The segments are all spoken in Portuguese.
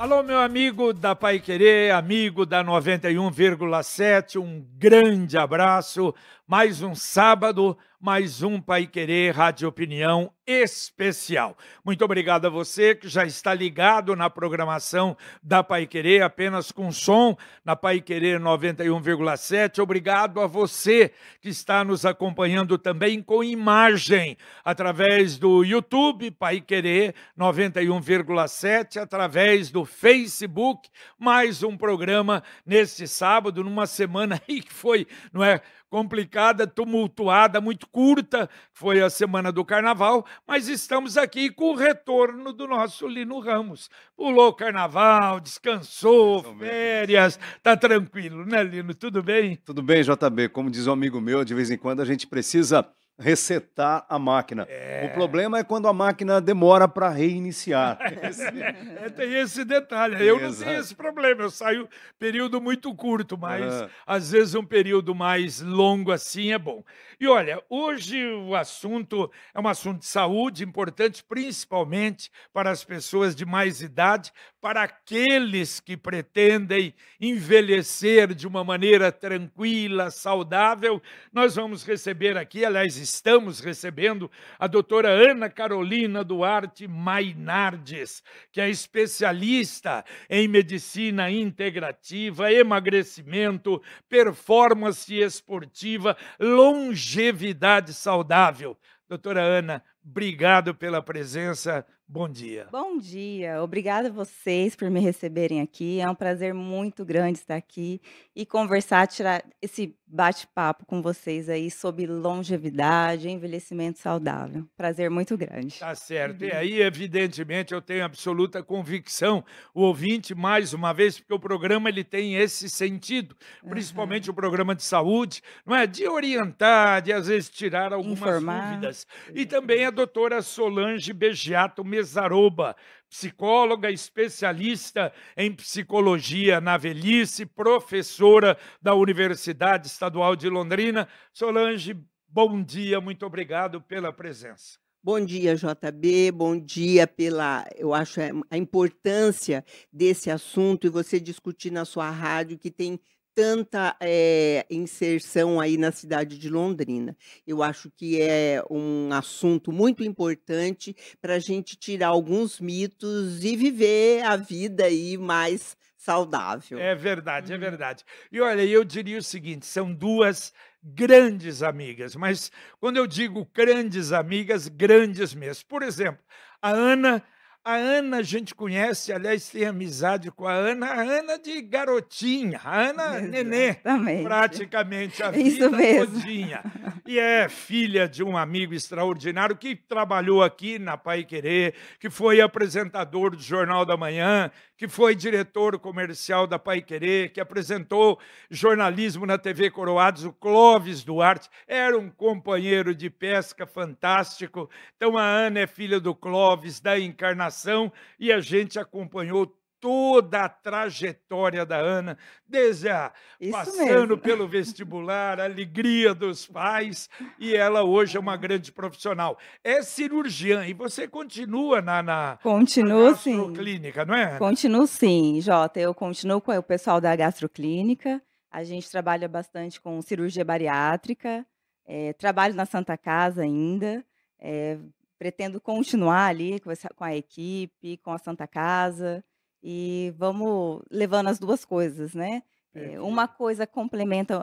Alô, meu amigo da Pai Querer, amigo da 91,7, um grande abraço mais um sábado, mais um Pai Querer Rádio Opinião especial. Muito obrigado a você que já está ligado na programação da Pai Querer, apenas com som na Pai Querer 91,7. Obrigado a você que está nos acompanhando também com imagem através do YouTube Pai Querer 91,7, através do Facebook. Mais um programa neste sábado, numa semana aí que foi, não é? complicada, tumultuada, muito curta, foi a semana do carnaval, mas estamos aqui com o retorno do nosso Lino Ramos. Pulou o carnaval, descansou, férias, tá tranquilo, né, Lino? Tudo bem? Tudo bem, JB. Como diz um amigo meu, de vez em quando a gente precisa resetar a máquina. É. O problema é quando a máquina demora para reiniciar. É, é, tem esse detalhe. eu não tenho esse problema. Eu saio período muito curto, mas às vezes um período mais longo assim é bom. E olha, hoje o assunto é um assunto de saúde importante, principalmente para as pessoas de mais idade, para aqueles que pretendem envelhecer de uma maneira tranquila, saudável. Nós vamos receber aqui, aliás, estamos recebendo a doutora Ana Carolina Duarte Mainardes, que é especialista em medicina integrativa, emagrecimento, performance esportiva, longevidade saudável. Doutora Ana, obrigado pela presença Bom dia. Bom dia. Obrigada a vocês por me receberem aqui. É um prazer muito grande estar aqui e conversar, tirar esse bate-papo com vocês aí sobre longevidade, envelhecimento saudável. Prazer muito grande. Tá certo. E uhum. aí, evidentemente, eu tenho absoluta convicção, o ouvinte mais uma vez, porque o programa ele tem esse sentido, principalmente uhum. o programa de saúde, não é? De orientar, de às vezes tirar algumas Informar. dúvidas. E também a doutora Solange Begiato Pesaroba, psicóloga especialista em psicologia na velhice, professora da Universidade Estadual de Londrina. Solange, bom dia, muito obrigado pela presença. Bom dia, JB. Bom dia pela, eu acho, é, a importância desse assunto e você discutir na sua rádio que tem tanta é, inserção aí na cidade de Londrina. Eu acho que é um assunto muito importante para a gente tirar alguns mitos e viver a vida aí mais saudável. É verdade, é uhum. verdade. E olha, eu diria o seguinte: são duas grandes amigas, mas quando eu digo grandes amigas, grandes mesmo. Por exemplo, a Ana a Ana a gente conhece, aliás, tem amizade com a Ana, a Ana de garotinha, a Ana nenê, praticamente a é Isso vida mesmo. todinha. E é filha de um amigo extraordinário que trabalhou aqui na Pai Querer, que foi apresentador do Jornal da Manhã, que foi diretor comercial da Pai Querer, que apresentou jornalismo na TV Coroados, o Clóvis Duarte, era um companheiro de pesca fantástico. Então, a Ana é filha do Clóvis, da Encarnação, e a gente acompanhou toda a trajetória da Ana, desde a, Isso passando mesmo. pelo vestibular, a alegria dos pais, e ela hoje é uma uhum. grande profissional. É cirurgiã e você continua na, na, continuo, na gastroclínica, sim. não é? Ana? Continuo sim, Jota. Eu continuo com o pessoal da gastroclínica. A gente trabalha bastante com cirurgia bariátrica. É, trabalho na Santa Casa ainda. É, pretendo continuar ali com a equipe, com a Santa Casa. E vamos levando as duas coisas, né? É, uma coisa complementa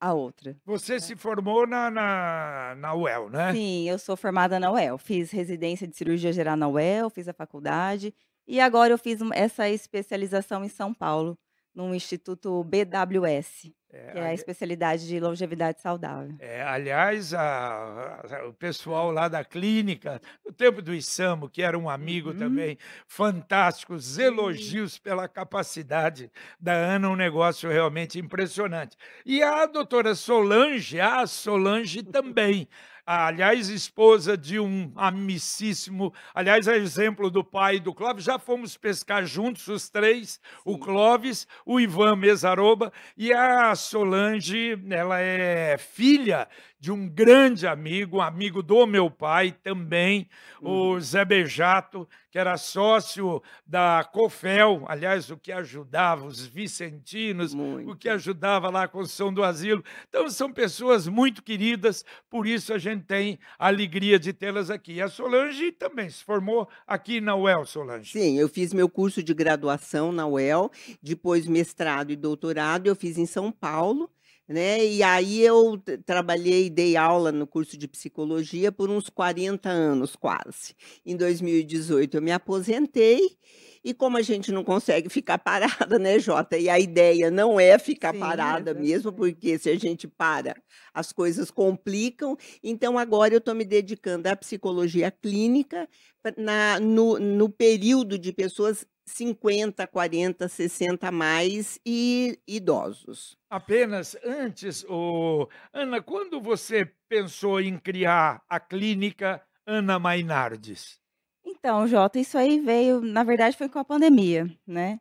a outra. Você né? se formou na, na, na, UEL, né? Sim, eu sou formada na UEL. Fiz residência de cirurgia geral na UEL, fiz a faculdade. E agora eu fiz essa especialização em São Paulo, no Instituto BWS. É, é a ali... especialidade de longevidade saudável. É, aliás, a, a, o pessoal lá da clínica, no tempo do Isamo, que era um amigo uhum. também, fantásticos elogios uhum. pela capacidade da Ana, um negócio realmente impressionante. E a doutora Solange, a Solange também aliás, esposa de um amicíssimo, aliás, é exemplo do pai do Clóvis, já fomos pescar juntos os três, o Clóvis, o Ivan Mesaroba e a Solange, ela é filha de um grande amigo, um amigo do meu pai também, uhum. o Zé Bejato, que era sócio da COFEL, aliás, o que ajudava os vicentinos, muito. o que ajudava lá a construção do asilo. Então, são pessoas muito queridas, por isso a gente tem a alegria de tê-las aqui. A Solange também se formou aqui na UEL, Solange. Sim, eu fiz meu curso de graduação na UEL, depois mestrado e doutorado eu fiz em São Paulo né? E aí eu trabalhei, dei aula no curso de psicologia por uns 40 anos quase. Em 2018 eu me aposentei e como a gente não consegue ficar parada, né, Jota? E a ideia não é ficar Sim, é parada é mesmo, né. porque se a gente para, as coisas complicam. Então, agora eu estou me dedicando à psicologia clínica na, no, no período de pessoas 50, 40, 60 mais e idosos. Apenas antes, oh, Ana, quando você pensou em criar a clínica Ana Mainardes? Então, Jota, isso aí veio, na verdade, foi com a pandemia, né?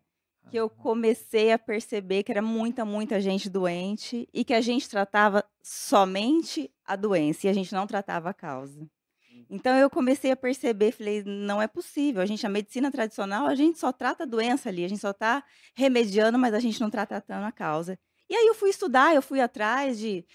Que eu comecei a perceber que era muita, muita gente doente e que a gente tratava somente a doença e a gente não tratava a causa. Uhum. Então eu comecei a perceber, falei, não é possível. A gente, a medicina tradicional, a gente só trata a doença ali, a gente só está remediando, mas a gente não está tratando a causa. E aí eu fui estudar, eu fui atrás de,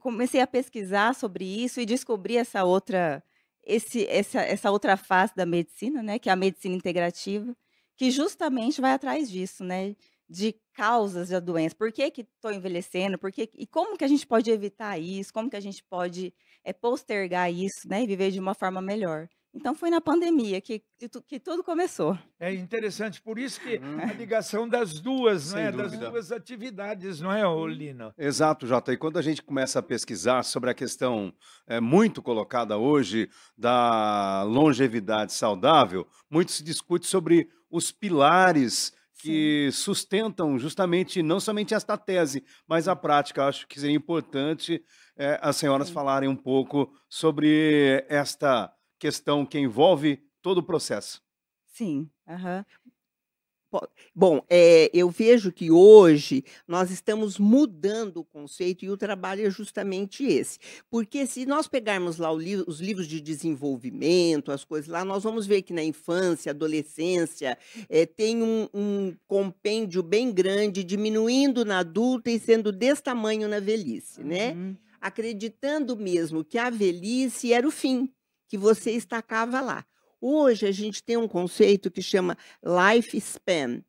comecei a pesquisar sobre isso e descobri essa outra, esse, essa, essa outra face da medicina, né, que é a medicina integrativa, que justamente vai atrás disso, né, de causas da doença. Por que que estou envelhecendo? Por que, e como que a gente pode evitar isso? Como que a gente pode é, postergar isso, né, e viver de uma forma melhor. Então foi na pandemia que, que tudo começou. É interessante, por isso que hum. a ligação das duas, né? das duas atividades, não é, Olina? Hum. Exato, Jota. E quando a gente começa a pesquisar sobre a questão é, muito colocada hoje da longevidade saudável, muito se discute sobre os pilares que Sim. sustentam justamente, não somente esta tese, mas a prática. Acho que seria importante é, as senhoras Sim. falarem um pouco sobre esta questão que envolve todo o processo. Sim, uhum. Bom, é, eu vejo que hoje nós estamos mudando o conceito e o trabalho é justamente esse. Porque se nós pegarmos lá li os livros de desenvolvimento, as coisas lá, nós vamos ver que na infância, adolescência, é, tem um, um, compêndio bem grande, diminuindo na adulta e sendo desse tamanho na velhice, né? Uhum. Acreditando mesmo que a velhice era o fim, que você estacava lá. Hoje a gente tem um conceito que chama lifespan,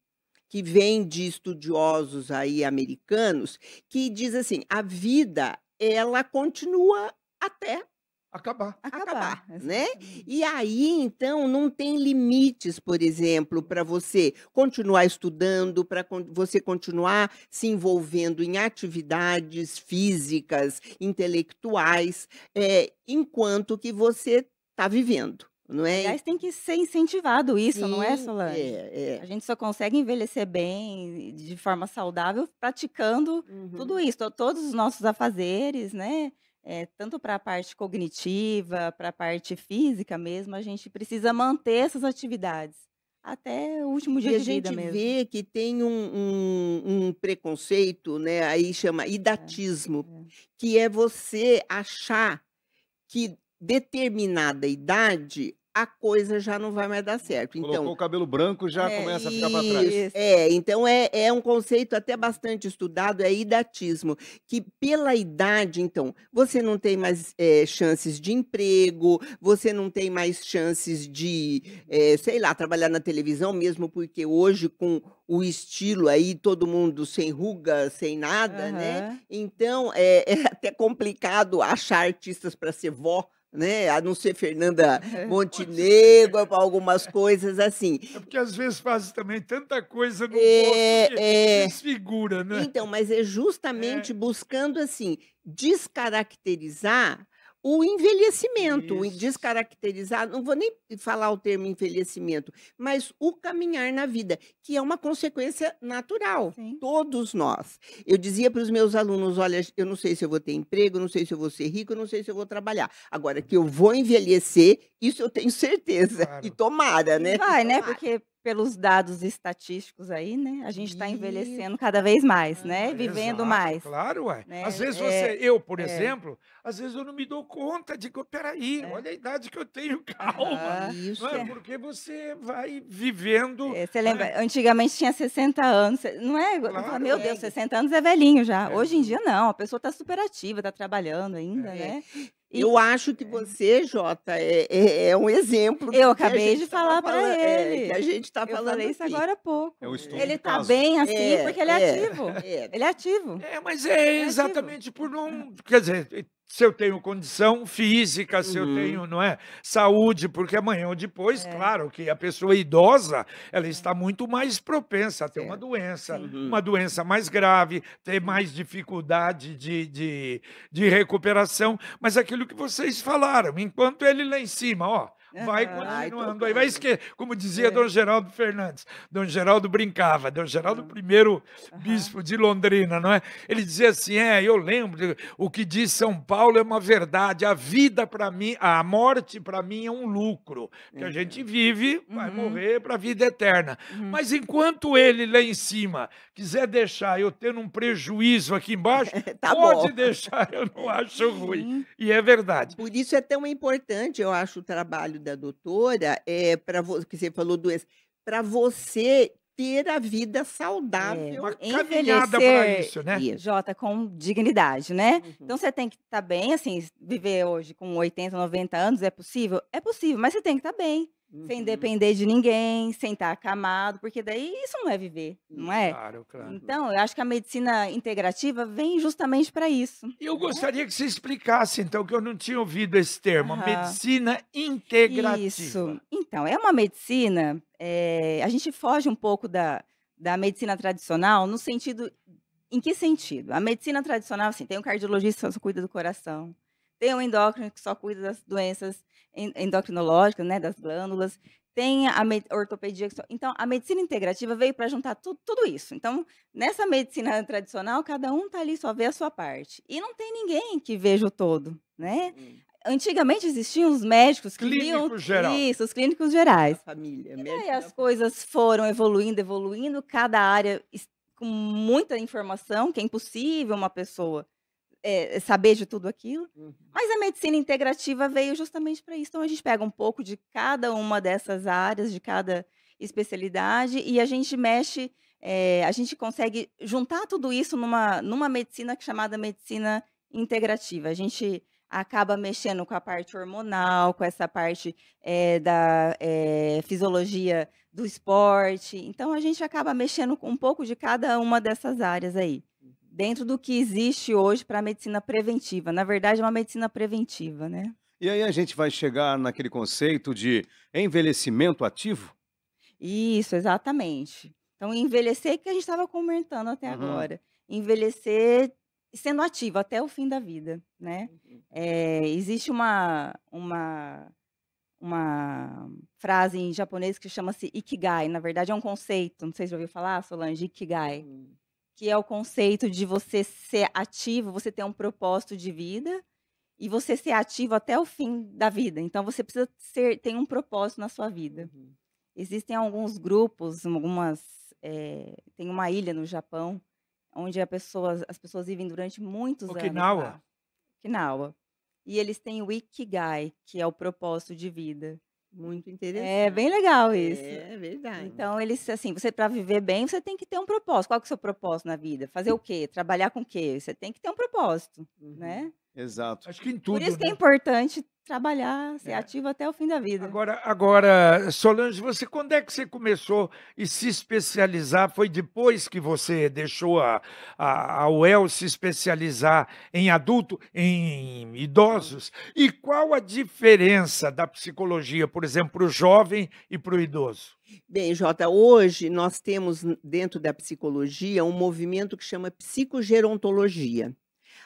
que vem de estudiosos aí americanos, que diz assim, a vida ela continua até acabar. Acabar, acabar né? E aí, então, não tem limites, por exemplo, para você continuar estudando, para você continuar se envolvendo em atividades físicas, intelectuais, é, enquanto que você está vivendo. Não é... Aliás, tem que ser incentivado isso, Sim, não é, Solange? É, é. A gente só consegue envelhecer bem, de forma saudável, praticando uhum. tudo isso, todos os nossos afazeres, né? É, tanto para a parte cognitiva, para a parte física mesmo, a gente precisa manter essas atividades até o último dia e de vida mesmo. A gente vê que tem um, um, um, preconceito, né? Aí chama é, idatismo, é, é. que é você achar que determinada idade a coisa já não vai mais dar certo. Então Colocou então, o cabelo branco já é, começa a ficar para trás. É, então é, é um conceito até bastante estudado, é idatismo, que pela idade, então, você não tem mais é, chances de emprego, você não tem mais chances de, é, sei lá, trabalhar na televisão mesmo, porque hoje com o estilo aí, todo mundo sem ruga, sem nada, uhum. né? Então, é, é até complicado achar artistas para ser vó, né? A não ser Fernanda Montenegro, algumas coisas assim. É porque às vezes faz também tanta coisa no é, corpo que é... desfigura, né? Então, mas é justamente é. buscando assim descaracterizar o envelhecimento, Isso. descaracterizar, não vou nem falar o termo envelhecimento, mas o caminhar na vida, que é uma consequência natural, Sim. todos nós. Eu dizia para os meus alunos, olha, eu não sei se eu vou ter emprego, não sei se eu vou ser rico, não sei se eu vou trabalhar. Agora que eu vou envelhecer, isso eu tenho certeza. Claro. E tomara, né? Vai, né? tomara. né? Porque pelos dados estatísticos aí, né? A gente está envelhecendo cada vez mais, né? Vivendo mais. Claro, ué. Né? Às vezes é, você, é, eu, por é. exemplo, às vezes eu não me dou conta de que, peraí, é. olha a idade que eu tenho, calma. Ah, é? isso. Né? Porque você vai vivendo. É, você lembra, antigamente tinha 60 anos, não é? Claro, meu Deus, 60 anos é velhinho já. Hoje em dia, não, a pessoa está superativa, está trabalhando ainda, né? Eu acho que é. você, Jota, é, é, é um exemplo. Eu acabei de falar tá para é, ele. É, que a gente está falando. falei isso aqui. agora há pouco. ele está bem assim é, porque ele é, ativo. Ele é ativo. É, mas é, exatamente por não. Quer dizer, se eu tenho condição física, se uhum. eu tenho, não é, saúde, porque amanhã ou depois, é. claro que a pessoa idosa, ela é. está muito mais propensa a ter é. uma doença, uhum. uma doença mais grave, ter uhum. mais dificuldade de, de, de recuperação, mas aquilo que vocês falaram, enquanto ele lá em cima, ó, vai continuando. Aí vai esquecer. Como dizia é. Dom Geraldo Fernandes. Dom Geraldo brincava. Dom Geraldo, primeiro bispo de Londrina, não é? Ele dizia assim: é, eu lembro, o que diz São Paulo é uma verdade. A vida para mim, a morte para mim é um lucro. Que a uhum. gente vive, vai uhum. morrer para a vida eterna. Uhum. Mas enquanto ele lá em cima quiser deixar eu tendo um prejuízo aqui embaixo, tá pode bom. deixar, eu não acho ruim. Uhum. E é verdade. Por isso é tão importante, eu acho, o trabalho da doutora é eh, para você que você falou doença, para você ter a vida é, saudável, é, uma isso, né? Jota, com dignidade, né? Uhum. Então você tem que estar tá bem, assim, viver hoje com 80, 90 anos é possível? É possível, mas você tem que estar tá bem. Uhum. Sem depender de ninguém, sem estar tá acamado, porque daí isso não é viver, não hum, é? Claro, claro. Então, eu acho que a medicina integrativa vem justamente para isso. E eu gostaria que você explicasse, então, que eu não tinha ouvido esse termo, uhum. medicina integrativa. Isso. Então, é uma medicina, é, a gente foge um pouco da, da medicina tradicional no sentido. Em que sentido? A medicina tradicional, assim, tem um cardiologista que cuida do coração. Tem o endócrino, que só cuida das doenças endocrinológicas, né, das glândulas. Tem a ortopedia. Só... Então, a medicina integrativa veio para juntar tu, tudo isso. Então, nessa medicina tradicional, cada um tá ali, só vê a sua parte. E não tem ninguém que veja o todo, né? Hum antigamente existiam os médicos que clínicos geral. isso, os clínicos gerais. A família, e daí as coisas foram evoluindo, evoluindo, cada área com muita informação que é impossível uma pessoa é, saber de tudo aquilo. Uhum. Mas a medicina integrativa veio justamente para isso. Então a gente pega um pouco de cada uma dessas áreas, de cada especialidade, e a gente mexe, é, a gente consegue juntar tudo isso numa, numa medicina é chamada medicina integrativa. A gente acaba mexendo com a parte hormonal, com essa parte é, da é, fisiologia do esporte. Então, a gente acaba mexendo com um pouco de cada uma dessas áreas aí dentro do que existe hoje para a medicina preventiva. Na verdade, é uma medicina preventiva, né? E aí a gente vai chegar naquele conceito de envelhecimento ativo? Isso, exatamente. Então, envelhecer que a gente estava comentando até uhum. agora. Envelhecer sendo ativo até o fim da vida, né? Uhum. É, existe uma, uma, uma frase em japonês que chama-se ikigai. Na verdade, é um conceito. Não sei se já ouviu falar, Solange, ikigai. Uhum que é o conceito de você ser ativo, você ter um propósito de vida e você ser ativo até o fim da vida. Então você precisa ser, ter um propósito na sua vida. Uhum. Existem alguns grupos, algumas é, tem uma ilha no Japão onde pessoa, as pessoas vivem durante muitos Okinawa. anos. Okinawa. Okinawa. E eles têm o Ikigai, que é o propósito de vida. Muito interessante. É bem legal isso. É verdade. Então, eles, assim, você para viver bem, você tem que ter um propósito. Qual que é o seu propósito na vida? Fazer o quê? Trabalhar com o quê? Você tem que ter um propósito, né? uhum. né? Exato. Acho que em tudo. Por isso né? que é né? importante trabalhar, ser é. ativo até o fim da vida. Agora, agora, Solange, você quando é que você começou e se especializar? Foi depois que você deixou a, a, a UEL se especializar em adulto, em idosos? E qual a diferença da psicologia, por exemplo, para o jovem e para o idoso? Bem, Jota, hoje nós temos dentro da psicologia um movimento que chama psicogerontologia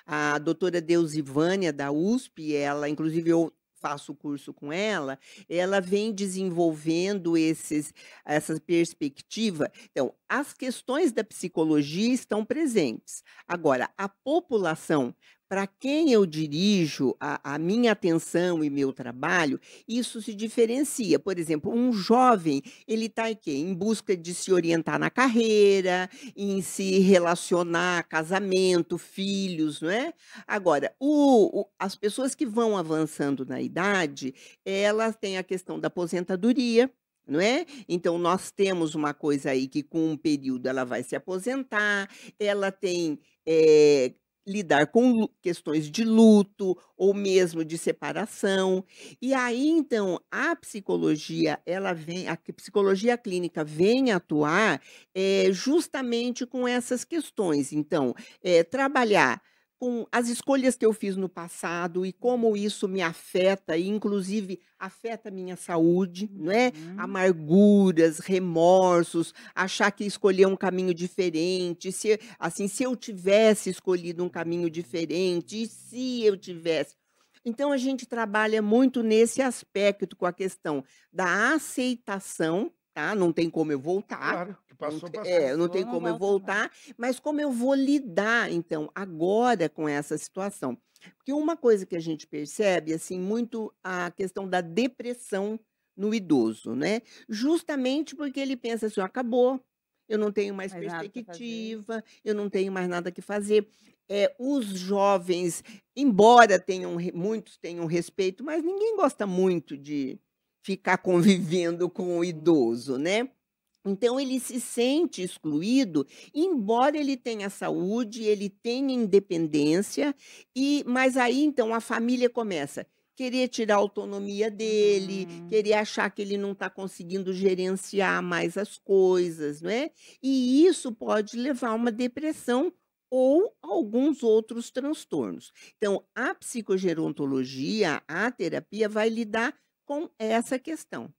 a doutora Deusivânia da USP, ela, inclusive, eu faço o curso com ela, ela vem desenvolvendo esses, essa perspectiva. Então, as questões da psicologia estão presentes. Agora, a população para quem eu dirijo a, a, minha atenção e meu trabalho, isso se diferencia. Por exemplo, um jovem, ele está em busca de se orientar na carreira, em se relacionar, casamento, filhos, não é? Agora, o, o, as pessoas que vão avançando na idade, elas têm a questão da aposentadoria, não é? Então nós temos uma coisa aí que com um período ela vai se aposentar, ela tem é, lidar com questões de luto ou mesmo de separação. E aí então a psicologia, ela vem, a psicologia clínica vem atuar é, justamente com essas questões. Então, é, trabalhar com as escolhas que eu fiz no passado e como isso me afeta, e inclusive afeta minha saúde, é? uhum. né? Amarguras, remorsos, achar que escolher um caminho diferente, se assim, se eu tivesse escolhido um caminho diferente, e se eu tivesse. Então a gente trabalha muito nesse aspecto com a questão da aceitação tá? Não tem como eu voltar. Claro, que passou, não, É, não tem como eu né? voltar, mas como eu vou lidar, então, agora com essa situação? Porque uma coisa que a gente percebe, assim, muito a questão da depressão no idoso, né? Justamente porque ele pensa assim, acabou, eu não tenho mais, mais perspectiva, eu não tenho mais nada que fazer. É, os jovens, embora tenham, muitos tenham respeito, mas ninguém gosta muito de ficar convivendo com o idoso, né? Então ele se sente excluído, embora ele tenha saúde, ele tenha independência e mas aí então a família começa querer tirar a autonomia dele, uhum. querer achar que ele não está conseguindo gerenciar mais as coisas, não é? E isso pode levar a uma depressão ou alguns outros transtornos. Então, a psicogerontologia, a terapia vai lidar com essa questão.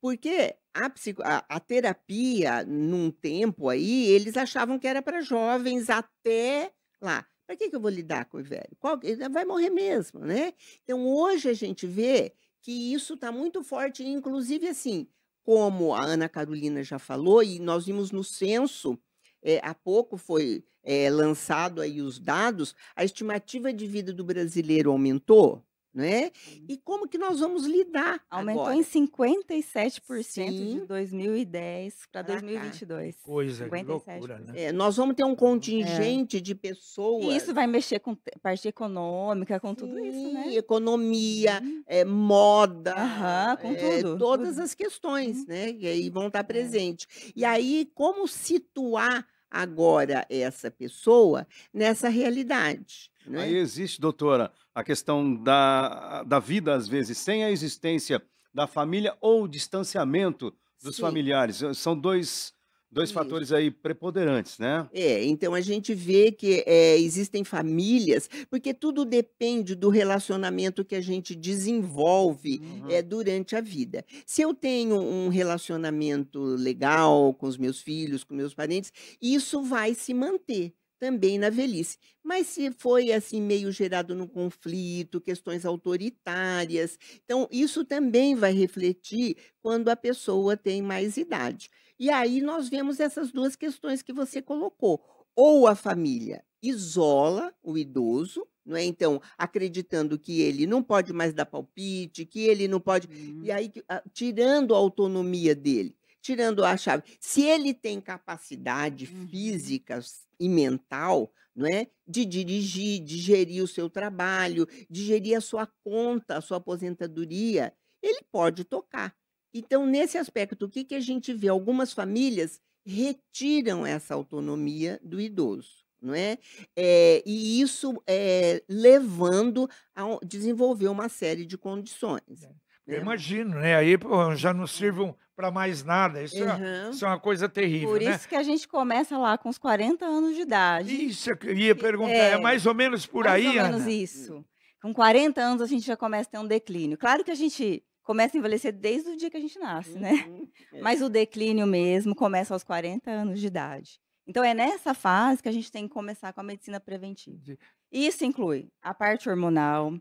Porque a, a, a terapia, num tempo aí, eles achavam que era para jovens até lá. Para que, que eu vou lidar com o velho? Qual, ele vai morrer mesmo, né? Então, hoje a gente vê que isso está muito forte, inclusive assim, como a Ana Carolina já falou, e nós vimos no censo, é, há pouco foi é, lançado aí os dados, a estimativa de vida do brasileiro aumentou né? E como que nós vamos lidar? Aumentou agora? em 57% Sim. de 2010 para 2022. Coisa 57%. loucura, né? É, nós vamos ter um é. contingente é. de pessoas. E isso vai mexer com parte econômica, com Sim, tudo isso, né? Economia, uhum. é, moda, Aham, com é, tudo. todas as questões, uhum. né? E aí vão estar é. presentes. E aí, como situar agora essa pessoa nessa realidade? Né? Aí existe, doutora, a questão da, da vida, às vezes, sem a existência da família ou distanciamento dos Sim. familiares. Eh, são dois, dois fatores aí preponderantes, né? É, então a gente vê que é, existem famílias, porque tudo depende do relacionamento que a gente desenvolve uhum. é, durante a vida. Se eu tenho um relacionamento legal com os meus filhos, com meus parentes, isso vai se manter também na velhice. Mas se foi assim meio gerado no conflito, questões autoritárias, então isso também vai refletir quando a pessoa tem mais idade. E aí nós vemos essas duas questões que você colocou. Ou a família isola o idoso, não é? Então, acreditando que ele não pode mais dar palpite, que ele não pode, e uhum. aí ah, tirando a autonomia dele tirando a chave. Se ele tem capacidade uhum. física e mental, não é, de dirigir, de gerir o seu trabalho, de gerir a sua conta, a sua aposentadoria, ele pode tocar. Então, nesse aspecto, o que, que a gente vê? Algumas famílias retiram essa autonomia do idoso, não é? é e isso é levando a desenvolver uma série de condições. É. Eu imagino, né? Aí pô, já não sirvam para mais nada. Isso, uhum. é, isso, é, uma coisa terrível. Por né? isso né? que a gente começa lá com os 40 anos de idade. Isso, eu queria perguntar. É, é mais ou menos por mais aí, Mais ou menos Ana? isso. Com 40 anos a gente já começa a ter um declínio. Claro que a gente começa a envelhecer desde o dia que a gente nasce, né? uhum. né? Mas o declínio mesmo começa aos 40 anos de idade. Então é nessa fase que a gente tem que começar com a medicina preventiva. Isso inclui a parte hormonal,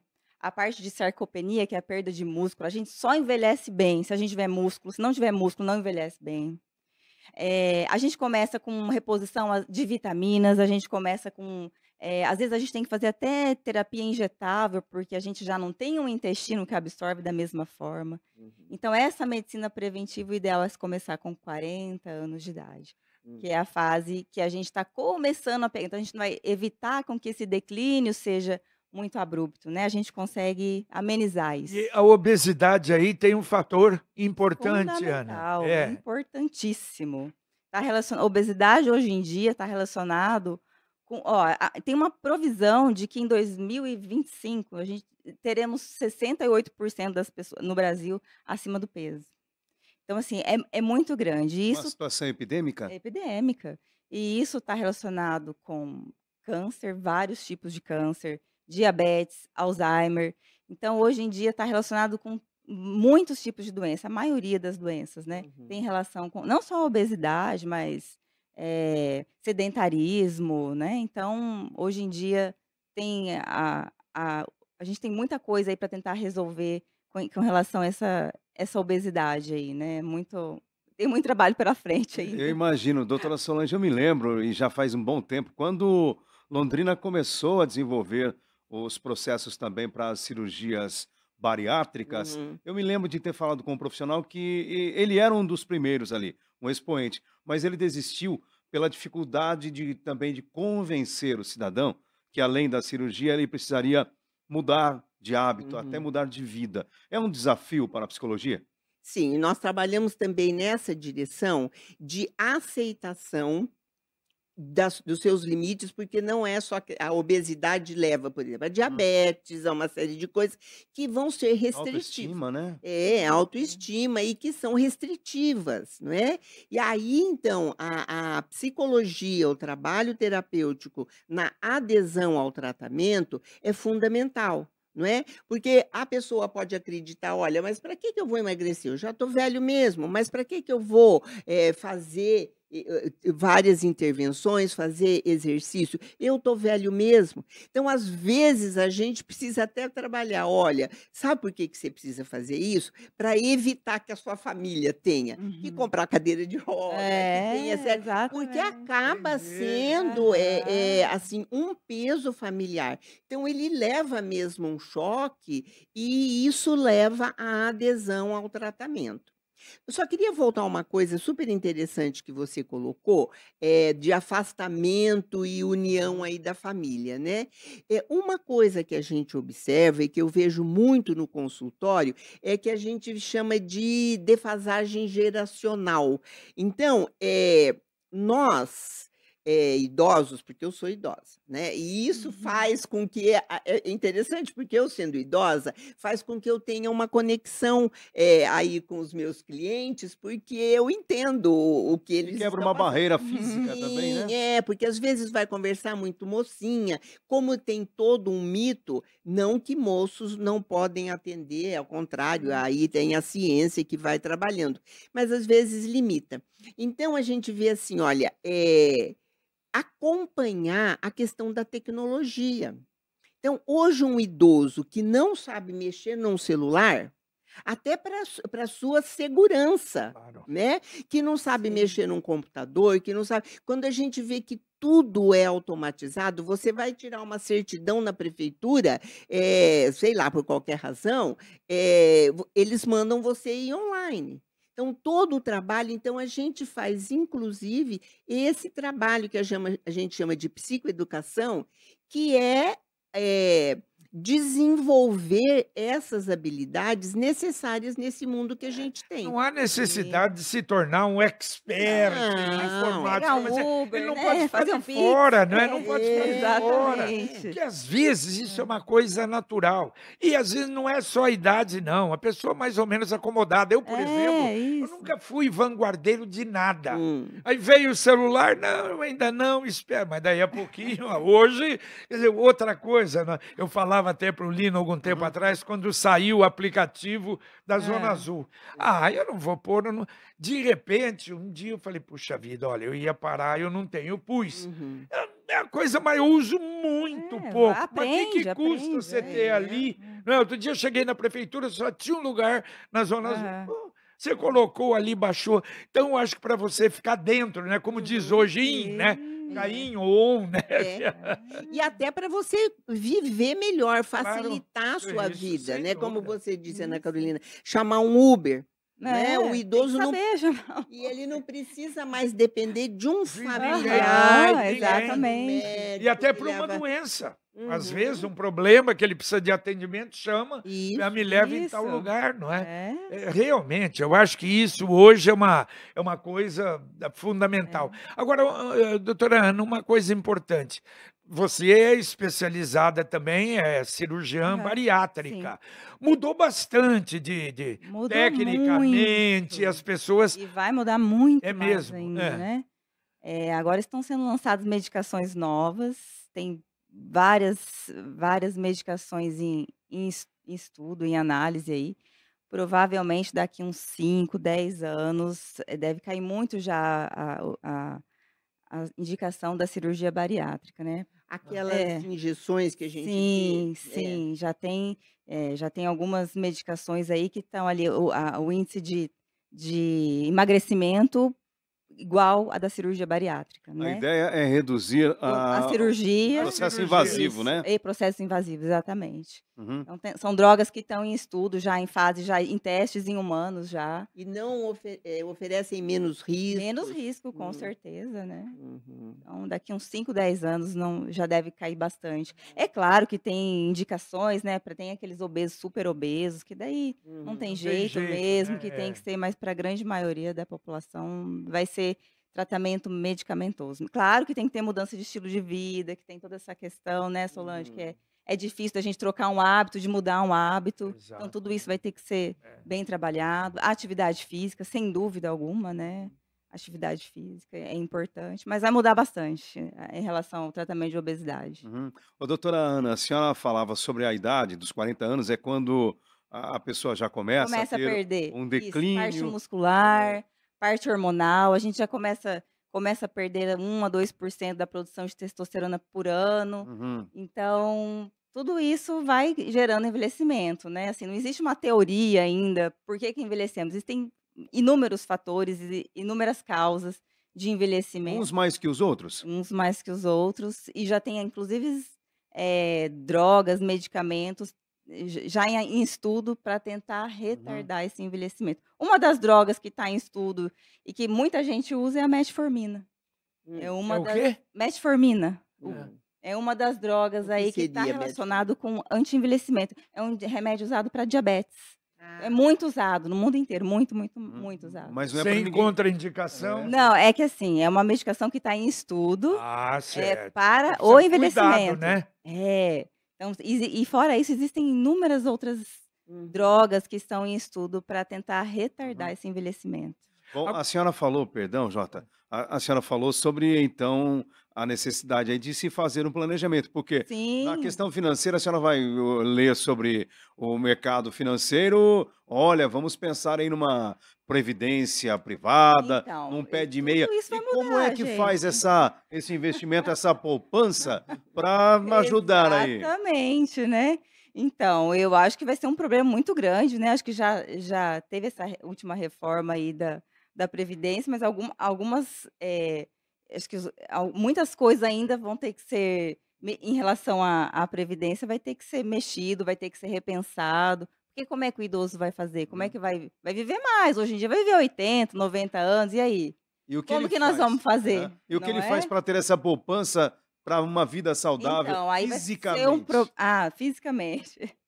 a parte de sarcopenia, que é a perda de músculo, a gente só envelhece bem se a gente tiver músculo. Se não tiver músculo, não envelhece bem. É, a gente começa com reposição de vitaminas, a gente começa com. É, às vezes a gente tem que fazer até terapia injetável, porque a gente já não tem um intestino que absorve da mesma forma. Uhum. Então, essa medicina preventiva, o ideal é começar com 40 anos de idade, uhum. que é a uhum. fase que a gente está começando a pegar. Então, a gente vai evitar com que esse declínio seja muito abrupto, né? A gente consegue amenizar isso. E a obesidade aí tem um fator importante, Ana. É importantíssimo. Tá A obesidade hoje em dia está relacionado com, ó, tem uma provisão de que em 2025 a gente teremos 68% das pessoas no Brasil acima do peso. Então assim é, é muito grande. isso... Uma situação epidêmica. É epidêmica. E isso está relacionado com câncer, vários tipos de câncer diabetes, Alzheimer. Então, hoje em dia está relacionado com muitos tipos de doença, a maioria das doenças, né? Uhum. Tem relação com não só a obesidade, mas é, sedentarismo, né? Então, hoje em dia tem a, a, a gente tem muita coisa aí para tentar resolver com, com relação a essa, essa obesidade aí, né? Muito, tem muito trabalho pela frente aí. Eu né. imagino, doutora Solange, eu me lembro, e já faz um bom tempo, quando Londrina começou a desenvolver os processos também para as cirurgias bariátricas, uhum. eu me lembro de ter falado com um profissional que ele era um dos primeiros ali, um expoente, mas ele desistiu pela dificuldade de também de convencer o cidadão que além da cirurgia ele precisaria mudar de hábito, uhum. até mudar de vida. É um desafio para a psicologia? Sim, nós trabalhamos também nessa direção de aceitação das, dos seus limites, porque não é só a obesidade leva, por exemplo, a hum. diabetes, a uma série de coisas que vão ser restritivas. Autoestima, né? É, uhum. autoestima e que são restritivas, não é? E aí, então, a, a psicologia, o trabalho terapêutico na adesão ao tratamento é fundamental não é? Porque a pessoa pode acreditar, olha, mas para que, que eu vou emagrecer? Eu já estou velho mesmo, mas para que, que eu vou é, fazer eh, eh, várias intervenções, fazer exercício. Eu tô velho mesmo. Então, às vezes, a gente precisa até trabalhar. Olha, sabe por que, que você precisa fazer isso? Para evitar que a sua família tenha uhum. que comprar cadeira de roda, é, porque acaba sendo é, é, assim um peso familiar. Então, ele leva mesmo um choque e isso leva à adesão ao tratamento. Eu só queria voltar a uma coisa super interessante que você colocou, é, de afastamento e união aí da família, né? É, uma coisa que a gente observa e que eu vejo muito no consultório é que a gente chama de defasagem geracional. Então, é, nós é, idosos, porque eu sou idosa, né? E isso uhum. faz com que é, interessante, porque eu sendo idosa faz com que eu tenha uma conexão é, aí com os meus clientes, porque eu entendo o, que eles quebra uma barreira física Sim, também, né? É, porque às vezes vai conversar muito mocinha, como tem todo um mito, não que moços não podem atender, ao contrário, uhum. aí tem a ciência que vai trabalhando, mas às vezes limita. Então a gente vê assim, olha, é acompanhar a questão da tecnologia. Então, hoje, um idoso que não sabe mexer num celular, até para a sua segurança, claro. né? Que não sabe Sim. mexer num computador, que não sabe. Quando a gente vê que tudo é automatizado, você vai tirar uma certidão na prefeitura, é, sei lá, por qualquer razão, é, eles mandam você ir online. Então, todo o trabalho, então a gente faz, inclusive, esse trabalho que a, gente chama de psicoeducação, que é, é desenvolver essas habilidades necessárias nesse mundo que a gente tem. Não há necessidade de se tornar um expert não, informático. Mas é, Uber, ele não né? pode Fazer fora, não é? Né? Não pode fazer Exatamente. fora. Porque às vezes isso é uma coisa natural. E às vezes não é só a idade, não. A pessoa mais ou menos acomodada. Eu, por é, exemplo, eu nunca fui vanguardeiro de nada. Hum. Aí veio o celular, não, ainda não, espera. Mas daí a pouquinho, hoje, quer dizer, outra coisa. Né? Eu falava contava até para o Lino algum tempo uhum. atrás, quando saiu o aplicativo da é. Zona Azul. Ah, eu não vou pôr. Não... De repente, um dia eu falei, puxa vida, olha, eu ia parar, eu não tenho, pus. Uhum. É, é a coisa, mas eu uso muito é, pouco. Aprende, mas que, que custa aprende, você é, ter ali? Não, outro dia eu cheguei na prefeitura, só tinha um lugar na Zona Azul. Você colocou ali, baixou. Então, acho que para você ficar dentro, né? Como diz uhum. hoje, in, né? Caim, on, né? É. E até para você viver melhor, facilitar claro, a é sua isso, vida, né? Dúvida. Como você disse, Ana né, Carolina, chamar um Uber né? É, o idoso saber, não. E ele não precisa mais depender de um familiar. Ah, exatamente. Médico, e até para uma leva... doença. Uhum. Às vezes, um problema que ele precisa de atendimento chama e me leva isso. em tal lugar, não é? é? Realmente, eu acho que isso hoje é uma, é uma coisa fundamental. É. Agora, doutora Ana, uma coisa importante. Você é especializada também, é cirurgiã uhum, bariátrica. Sim. Mudou bastante de, de Mudou tecnicamente, muito. as pessoas. E vai mudar muito é mesmo, ainda, é. né? É, agora estão sendo lançadas medicações novas, tem várias, várias medicações em, em estudo, em análise aí. Provavelmente daqui uns 5, 10 anos, eh, deve cair muito já a, a a indicação da cirurgia bariátrica, né? Aquelas é. injeções que a gente sim, vê, é. sim, é. já tem é, já tem algumas medicações aí que estão ali o, a, o índice de, de emagrecimento igual à da cirurgia bariátrica. Né? A ideia é reduzir a, a cirurgia. O processo invasivo, né? E processo invasivo, exatamente. Uhum. Então, tem, são drogas que estão em estudo, já em fase, já em testes em humanos já. E não ofer é, eh, oferecem menos risco. Menos risco, com uhum. certeza, né? Uhum. Então, daqui uns 5, 10 anos não, já deve cair bastante. Uhum. É claro que tem indicações, né? Pra, tem aqueles obesos, super obesos, que daí não uhum. tem, não jeito, tem jeito, mesmo, né? que é. tem que ser, mas para a grande maioria da população vai ser ser tratamento medicamentoso. Claro que tem que ter mudança de estilo de vida, que tem toda essa questão, né, Solange, uhum. que é, uhum. é difícil da gente trocar um hábito, de mudar um hábito. Então, Exato. Então, tudo isso é. vai ter que ser é. bem trabalhado. atividade física, sem dúvida alguma, né? Atividade física é importante, mas vai mudar bastante eh, em relação ao tratamento de obesidade. Uhum. Ô, doutora Ana, a senhora falava sobre a idade dos 40 anos, é quando a pessoa já começa, começa a, a, perder um declínio. Isso, parte muscular, é parte hormonal, a gente já começa começa a perder 1 a 2% da produção de testosterona por ano. Uhum. Então, tudo isso vai gerando envelhecimento, né? Assim, não existe uma teoria ainda por que, que envelhecemos. Existem inúmeros fatores, inúmeras causas de envelhecimento. Uns mais que os outros? Uns mais que os outros. E já tem, inclusive, é, drogas, medicamentos eh, já em, estudo para tentar retardar uhum. esse envelhecimento. Uma das drogas que está em estudo e que muita gente usa é a metformina. É hum. É uma é o das... quê? Metformina. Ah. É uma das drogas que aí que está relacionado com anti-envelhecimento. É um remédio usado para diabetes. É ah. muito usado no mundo inteiro, muito, muito, hum. muito uhum. usado. Mas não é Sem contraindicação? É. Não, é que assim, é uma medicação que está em estudo ah, é certo. É, para Precisa o envelhecimento. Cuidado, né? É. Então, e, e fora isso, existem inúmeras outras uhum. drogas que estão em estudo para tentar retardar esse envelhecimento. Bom, a senhora falou, perdão, Jota, a, a, senhora falou sobre, então, a necessidade de se fazer um planejamento, porque Sim. na questão financeira a senhora vai ler sobre o mercado financeiro, olha, vamos pensar aí numa previdência privada, então, num pé de meia. Isso vai mudar, como é que gente. faz essa, esse investimento, essa poupança para ajudar aí? Exatamente, né? Então, eu acho que vai ser um problema muito grande, né? Acho que já, já teve essa última reforma aí da, da Previdência, mas algum, algumas, é, acho que muitas coisas ainda vão ter que ser, em relação à, à Previdência, vai ter que ser mexido, vai ter que ser repensado, porque como é que o idoso vai fazer? Como é uhum. que vai, vai viver mais? Hoje em dia vai viver 80, 90 anos, e aí? E que como que faz? nós vamos fazer? É. E o que ele é? faz para ter essa poupança para uma vida saudável então, aí fisicamente? Um pro... Ah, fisicamente.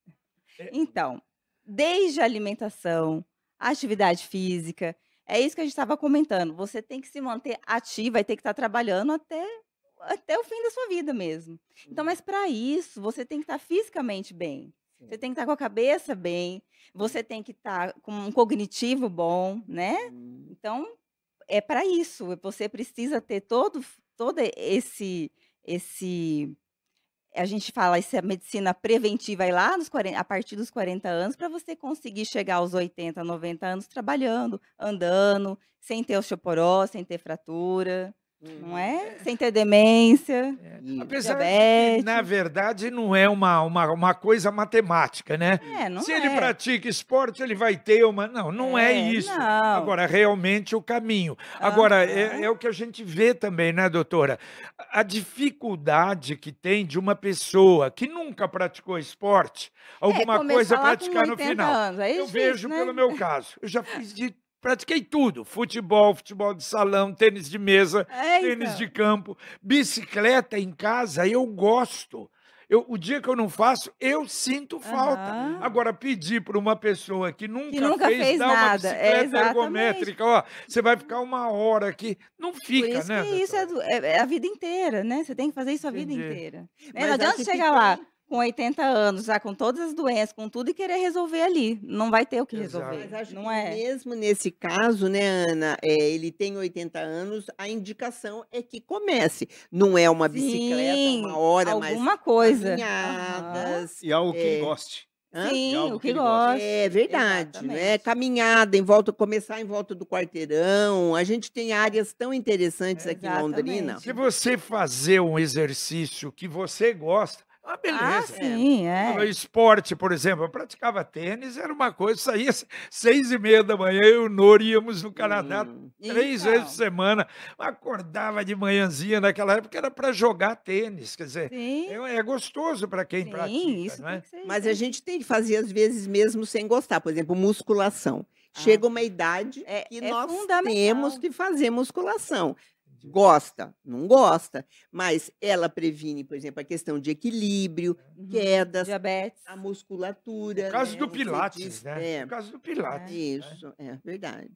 É. Então, desde a alimentação, atividade física, é isso que a gente estava comentando. Você tem que se manter ativa e tem que estar tá trabalhando até, até o fim da sua vida mesmo. Então, mas para isso, você tem que estar tá fisicamente bem. Sim. Você tem que estar tá com a cabeça bem, você tem que estar com um cognitivo bom, né? Então, é para isso. Você precisa ter todo, todo esse, esse a gente fala isso é medicina preventiva é lá nos 40, a partir dos 40 anos para você conseguir chegar aos 80, 90 anos trabalhando, andando, sem ter osteoporose, sem ter fratura. Uhum. não é? Sem ter demência, é. Apesar De que, na verdade, não é uma, uma, uma coisa matemática, né? É, Se é. ele pratica esporte, ele vai ter uma... Não, não é, é isso. Não. Agora, realmente, o caminho. Ah, Agora, é, é o que a gente vê também, né, doutora? A dificuldade que tem de uma pessoa que nunca praticou esporte, é, alguma coisa praticar no final. Anos, é Eu difícil, vejo né? pelo meu caso. Eu já fiz de Pratiquei tudo: futebol, futebol de salão, tênis de mesa, é, Eita. Então. tênis de campo, bicicleta em casa, eu gosto. Eu, o dia que eu não faço, eu sinto falta. Uhum. Agora, pedir para uma pessoa que nunca, que nunca fez, fez, dar nada. uma é, bicicleta é, ergométrica, ó, você vai ficar uma hora aqui. Não fica, né? isso é, do, é, é, a vida inteira, né? Você tem que fazer isso a Entendi. vida inteira. Né? Mas não adianta chegar lá com 80 anos, já com todas as doenças, com tudo, e querer resolver ali. Não vai ter o que resolver. Mas acho não é. mesmo nesse caso, né, Ana, é, ele tem 80 anos, a indicação é que comece. Não é uma Sim, bicicleta, uma hora, alguma mas coisa. Caminhadas, uhum. E algo que é... goste. Hã? Né? Sim, o que, gosta. É verdade, né? Exatamente. né? Caminhada em volta, começar em volta do quarteirão. A gente tem áreas tão interessantes aqui em Londrina. Se você fazer um exercício que você gosta, ah, ah, beleza. Ah, sim, é. Esporte, por exemplo, eu praticava tênis, era uma coisa, saía seis e meia da manhã, eu e o Nori íamos no Canadá hum, três então. vezes por semana, acordava de manhãzinha, naquela época era para jogar tênis, quer dizer, é, é, gostoso para quem sim, pratica. Isso né? Mas a gente tem que fazer às vezes mesmo sem gostar, por exemplo, musculação. Ah. Chega uma idade é, que é nós temos que fazer musculação. Gosta, não gosta, mas ela previne, por exemplo, a questão de equilíbrio, uhum. quedas, diabetes, a musculatura. No né, caso né? do Pilates, diz, né? É, no caso do Pilates. Né? isso, é, é verdade.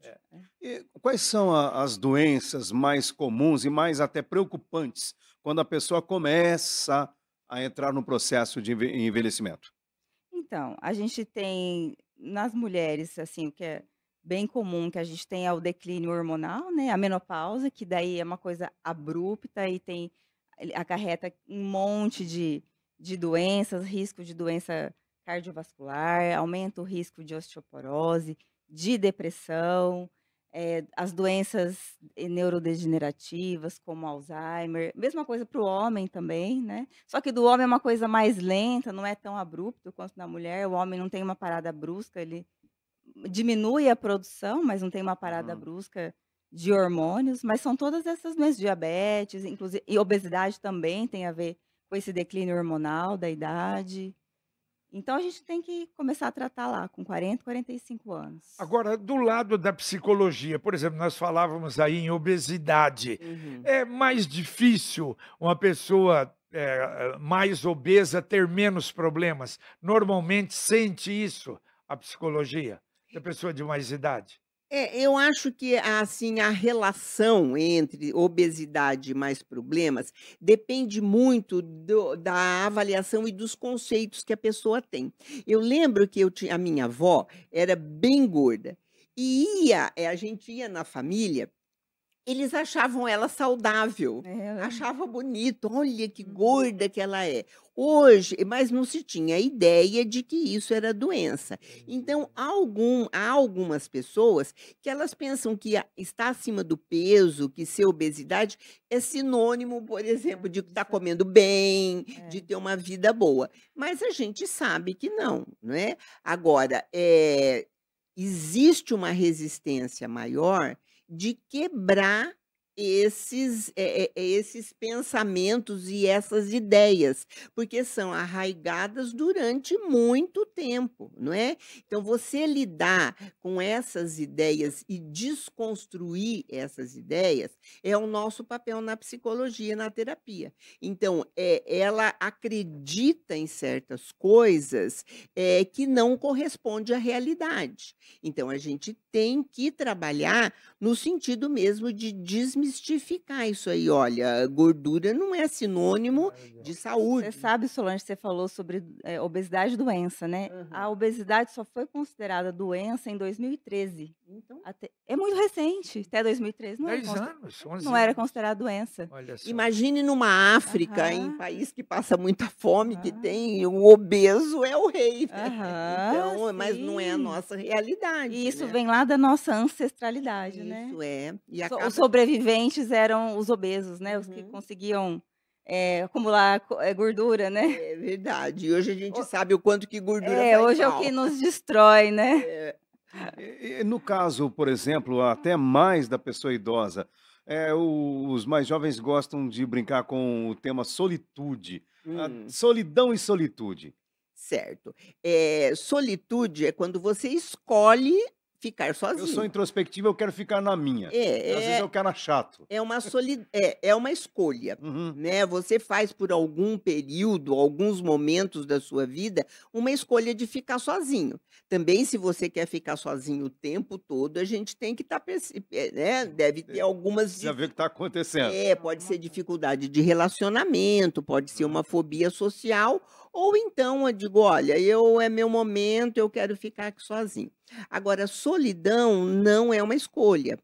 É. quais são a, as doenças mais comuns e mais até preocupantes quando a pessoa começa a entrar no processo de envelhecimento? Então, a gente tem nas mulheres, assim, o que é bem comum que a gente tem é o declínio hormonal, né? A menopausa, que daí é uma coisa abrupta e tem acarreta um monte de, de doenças, risco de doença cardiovascular, aumenta o risco de osteoporose, de depressão, é, as doenças neurodegenerativas, como Alzheimer, mesma coisa para o homem também, né? Só que do homem é uma coisa mais lenta, não é tão abrupto quanto na mulher. O homem não tem uma parada brusca, ele diminui a produção, mas não tem uma parada brusca de hormônios, mas são todas essas doenças, diabetes, inclusive, e obesidade também tem a ver com esse declínio hormonal da idade. Então a gente tem que começar a tratar lá com 40, 45 anos. Agora, do lado da psicologia, por exemplo, nós falávamos aí em obesidade. Uhum. É mais difícil uma pessoa é, mais obesa ter menos problemas? Normalmente sente isso a psicologia? da pessoa de mais idade? É, eu acho que assim a relação entre obesidade e mais problemas depende muito do, da avaliação e dos conceitos que a pessoa tem. Eu lembro que eu tinha, a minha avó era bem gorda e ia, eh, a gente ia na família eles achavam ela saudável, é. achavam bonito, olha que uhum. gorda que ela é. Hoje, mas não se tinha ideia de que isso era doença. Então, há, algum, há algumas pessoas que elas pensam que está acima do peso, que ser obesidade é sinônimo, por exemplo, de estar tá comendo bem, é. de ter uma vida boa. Mas a gente sabe que não, não é? Agora, é, existe uma resistência maior de quebrar esses, é, esses pensamentos e essas ideias, porque são arraigadas durante muito tempo, não é? Então, você lidar com essas ideias e desconstruir essas ideias é o nosso papel na psicologia, na terapia. Então, é, ela acredita em certas coisas é, que não correspondem à realidade. Então, a gente tem que trabalhar no sentido mesmo de desmistificar desmistificar isso aí. Olha, gordura não é sinônimo de saúde. Você sabe, Solange, você falou sobre é, obesidade doença, né? Uhum. A obesidade só foi considerada doença em 2013. Então, até, é muito recente, até 2013. Não 10 é era, anos, 11 Não anos. era considerada doença. Imagine numa África, uh -huh. em país que passa muita fome, uh -huh. que tem o obeso é o rei. Uh né? -huh, então, mas não é a nossa realidade. E isso né? vem lá da nossa ancestralidade, isso né? Isso é. E acaba... Os sobreviventes eram os obesos, né? Os que uhum. conseguiam é, acumular é, gordura, né? É verdade. E hoje a gente o... sabe o quanto que gordura É, hoje mal. é o que nos destrói, né? É. E, e no caso, por exemplo, até mais da pessoa idosa, é, o, os mais jovens gostam de brincar com o tema solitude. Hum. solidão e solitude. Certo. É, solitude é quando você escolhe ficar sozinho. Eu sou introspectivo, eu quero ficar na minha. É, Às é, vezes eu quero chato. É uma solid... é, é uma escolha, uhum. né? Você faz por algum período, alguns momentos da sua vida, uma escolha de ficar sozinho. Também se você quer ficar sozinho o tempo todo, a gente tem que estar, tá, é, né? Deve ter é, algumas Já vê o que está acontecendo. É, pode ser dificuldade de relacionamento, pode ser uma fobia social ou então eu digo, olha, eu é meu momento, eu quero ficar aqui sozinho. Agora, solidão não é uma escolha.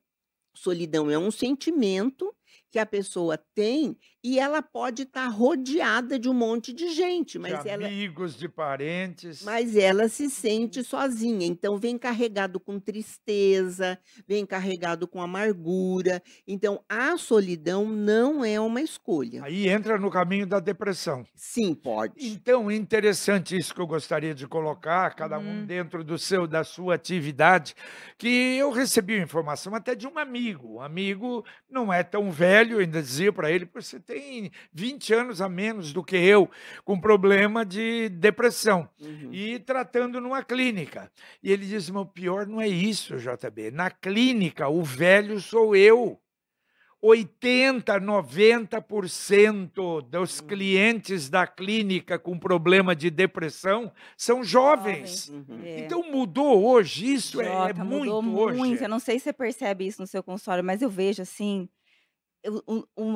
Solidão é um sentimento que a pessoa tem e ela pode estar tá rodeada de um monte de gente, mas de ela, amigos, de parentes. Mas ela se sente sozinha, então vem carregado com tristeza, vem carregado com amargura. Então a solidão não é uma escolha. Aí entra no caminho da depressão. Sim, pode. Então interessante isso que eu gostaria de colocar, cada hum. um uhum. dentro do seu da sua atividade, que eu recebi informação até de um amigo, um amigo não é tão velho, ainda dizia para ele, você tem tem 20 anos a menos do que eu, com problema de depressão, uhum. e tratando numa clínica. E ele disse: Mas o pior não é isso, JB. Na clínica, o velho sou eu. 80, 90% dos uhum. clientes da clínica com problema de depressão são jovens. jovens. Uhum. É. Então mudou hoje, isso Jota, é, é muito hoje. Muito. Eu não sei se você percebe isso no seu consultório, mas eu vejo assim,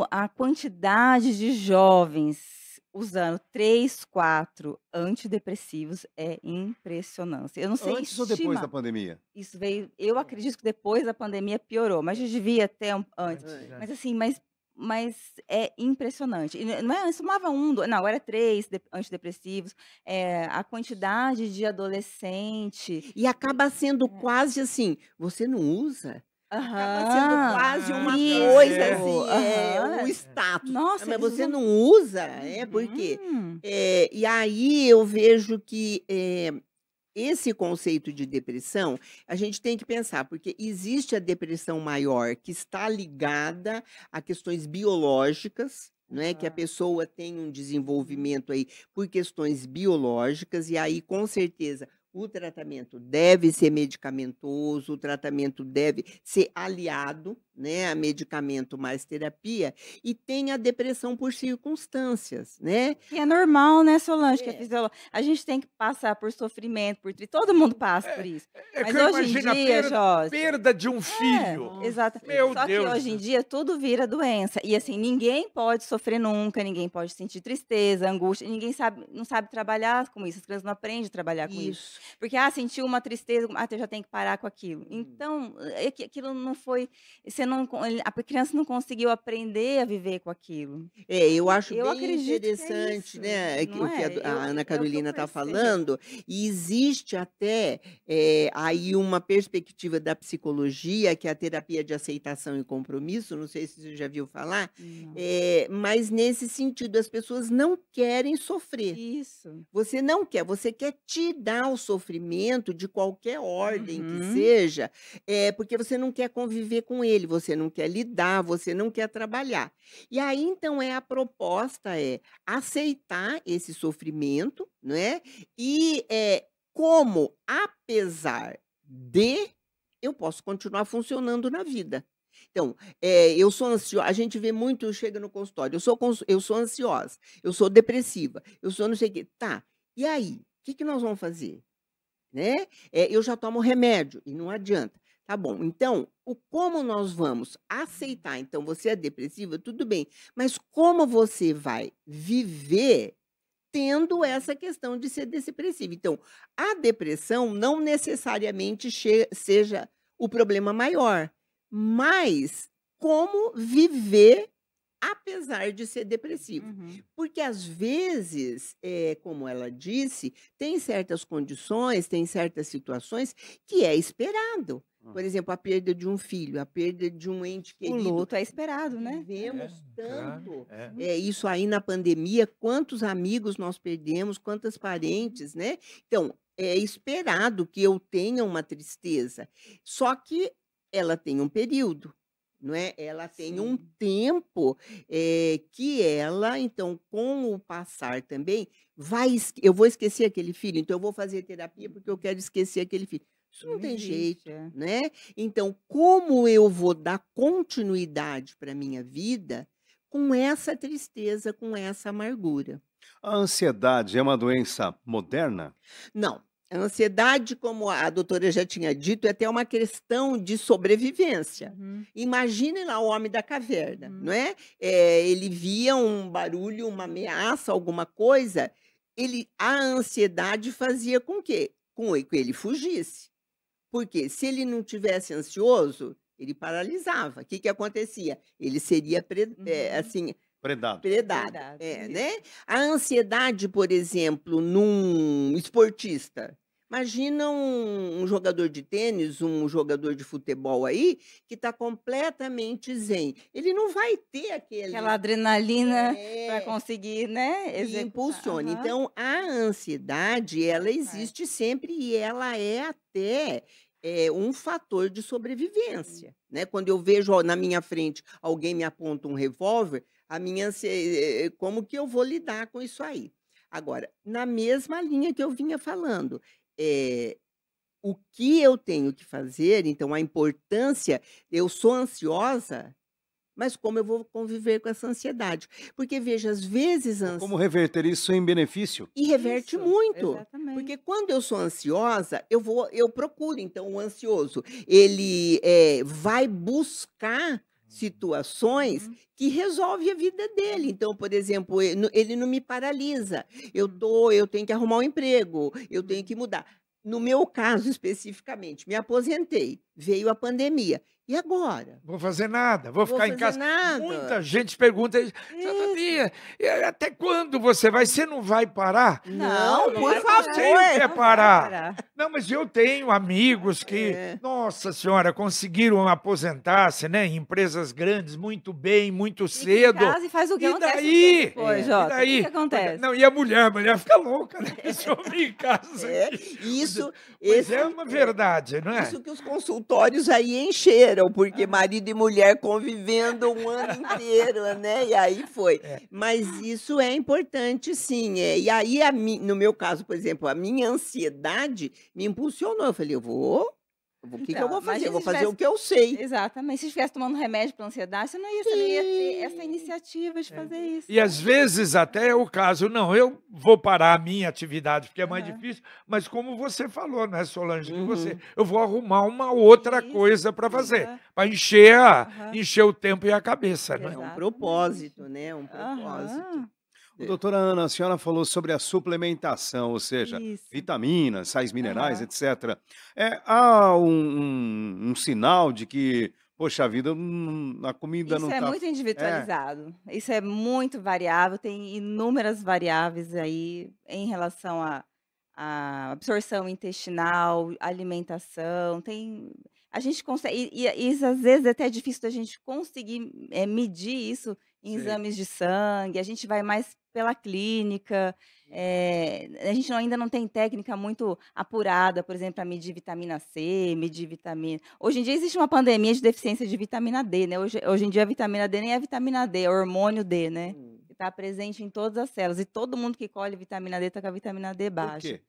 a quantidade de jovens usando três, quatro antidepressivos é impressionante. Eu não sei Antes ou depois da pandemia? Isso veio. Eu hum. acredito que depois da pandemia piorou, mas já devia ter um, é antes. Mas assim, mas mas é impressionante. não é, somava um, dois, não, é três de, antidepressivos, é, a quantidade de adolescente. E acaba sendo é. quase assim: você não usa, Acaba sendo ah, quase uma coisa, assim, é, um status. Nossa, Mas você não... usa, é né, uhum. porque. Hum. É, e aí eu vejo que é, esse conceito de depressão, a gente tem que pensar, porque existe a depressão maior que está ligada a questões biológicas, não é? Que a ah. pessoa tem um desenvolvimento aí por questões biológicas, e aí, com certeza, o tratamento deve ser medicamentoso, o tratamento deve ser aliado né, a medicamento mais terapia, e tem a depressão por circunstâncias, né? E é normal, né, Solange, é. que é A gente tem que passar por sofrimento, por todo mundo passa é, por isso. É, é Mas hoje em dia, perda, Jorge, perda de um é, filho. É, exato. Meu Só Deus. que hoje em dia tudo vira doença. E assim, ninguém pode sofrer nunca, ninguém pode sentir tristeza, angústia, ninguém sabe, não sabe trabalhar com isso. As crianças não aprendem a trabalhar com isso. isso. Porque ah, sentiu uma tristeza, ah, já tem que parar com aquilo. Hum. Então, é aquilo não foi sendo não, a criança não conseguiu aprender a viver com aquilo. É, eu acho eu bem interessante, que é né, é o que é? a, eu, Ana é Carolina está falando. E existe até é, aí uma perspectiva da psicologia, que é a terapia de aceitação e compromisso, não sei se você já viu falar, é, mas nesse sentido, as pessoas não querem sofrer. Isso. Você não quer, você quer tirar o sofrimento de qualquer ordem uhum. que seja, é, porque você não quer conviver com ele, você não quer lidar, você não quer trabalhar. E aí então é a proposta é aceitar esse sofrimento, não é? E é como, apesar de eu posso continuar funcionando na vida. Então, é, eu sou ansiosa. A gente vê muito, chega no consultório, eu sou, eu sou ansiosa, eu sou depressiva, eu sou não sei o quê. Tá, e aí? O que, que nós vamos fazer? Né? É, eu já tomo remédio e não adianta. Tá bom. Então, o como nós vamos aceitar, então você é depressiva, tudo bem, mas como você vai viver tendo essa questão de ser depressiva? Então, a depressão não necessariamente seja o problema maior, mas como viver apesar de ser depressivo. Uhum. Porque às vezes, é, como ela disse, tem certas condições, tem certas situações que é esperado. Por ah. exemplo, a perda de um filho, a perda de um ente querido. O luto é esperado, né? Vemos é, tanto. é. é isso aí na pandemia, quantos amigos nós perdemos, quantas parentes, né? Então, é esperado que eu tenha uma tristeza. Só que ela tem um período não é? Ela tem Sim. um tempo é, que ela, então, com o passar também, vai. Eu vou esquecer aquele filho, então eu vou fazer terapia porque eu quero esquecer aquele filho. Isso não, não tem existe, jeito, é. né? Então, como eu vou dar continuidade para minha vida com essa tristeza, com essa amargura? A ansiedade é uma doença moderna? Não, a ansiedade, como a doutora já tinha dito, é até uma questão de sobrevivência. Uhum. Imagine lá o homem da caverna, uhum. não é? é? Ele via um barulho, uma ameaça, alguma coisa. Ele, a ansiedade fazia com que, com que ele fugisse. Porque se ele não tivesse ansioso, ele paralisava. O que, que acontecia? Ele seria, eh, uhum. é, assim, Predado. Predado. É, né? A ansiedade, por exemplo, num esportista. Imagina um, um, jogador de tênis, um jogador de futebol aí, que está completamente zen. Ele não vai ter aquele... Aquela adrenalina é... para conseguir, né? Executar. Impulsiona. Uhum. Então, a ansiedade, ela existe é. sempre e ela é até é, um fator de sobrevivência. Né? Quando eu vejo ó, na minha frente alguém me aponta um revólver, a minha eh, eh, como que eu vou lidar com isso aí? Agora, na mesma linha que eu vinha falando, é, o que eu tenho que fazer, então a importância, eu sou ansiosa, mas como eu vou conviver com essa ansiedade? Porque veja, às vezes ansi... como reverter isso em benefício? E reverte isso, muito, exatamente. porque quando eu sou ansiosa, eu vou, eu procuro então o ansioso, ele é, vai buscar situações uhum. que resolve a vida dele. Uhum. Então, por exemplo, ele não me paralisa. Eu tô, uhum. eu tenho que arrumar um emprego, eu tenho uhum. que mudar. No meu caso especificamente, me aposentei, veio a pandemia. E agora? Vou fazer nada, vou, vou ficar em casa. Nada. Muita gente pergunta, tá até quando você vai? Você não vai parar? Não, não por favor. Você quer parar. parar. Não, mas eu tenho amigos que, é. nossa senhora, conseguiram aposentar-se, né? Em empresas grandes, muito bem, muito cedo. Em casa e faz o que e daí? Depois, é. e daí? O que, acontece? Não, e a mulher, a mulher fica louca, né? Esse homem em casa. É. Isso. Mas é, esse, é uma verdade, não é? Isso que os consultórios aí encheram entenderam, porque marido e mulher convivendo um ano inteiro, né? E aí foi. É. Mas isso é importante, sim. É. E aí, a, no meu caso, por exemplo, a minha ansiedade me impulsionou. Eu falei, eu vou o que, então, que eu então, vou fazer? Eu vou fazer tivesse... o que eu sei. Exatamente. Se estivesse tomando remédio para ansiedade, você não ia, você não ia ter essa iniciativa de é. fazer isso. E às vezes até é o caso, não, eu vou parar a minha atividade, porque é mais uhum. difícil, mas como você falou, né, Solange, uhum. você, eu vou arrumar uma outra isso. coisa para fazer, uhum. para encher, encher o tempo e a cabeça. Né? É um propósito, né? Um propósito. É. Doutora Ana, a senhora falou sobre a suplementação, ou seja, Isso. vitaminas, sais minerais, uhum. etc. É, há um, um, um, sinal de que, poxa vida, hum, a comida Isso não está... Isso é tá... muito é. individualizado. É. Isso é muito variável, tem inúmeras variáveis aí em relação à a, a absorção intestinal, alimentação, tem a gente consegue, e, e, isso às vezes é até difícil da gente conseguir é, medir isso em Sim. exames de sangue, a gente vai mais pela clínica. É, a gente ainda não tem técnica muito apurada, por exemplo, para medir vitamina C, medir vitamina. Hoje em dia existe uma pandemia de deficiência de vitamina D, né? Hoje, hoje em dia a vitamina D nem é vitamina D, é hormônio D, né? Hum. Que está presente em todas as células. E todo mundo que colhe vitamina D está com a vitamina D baixa. Por quê?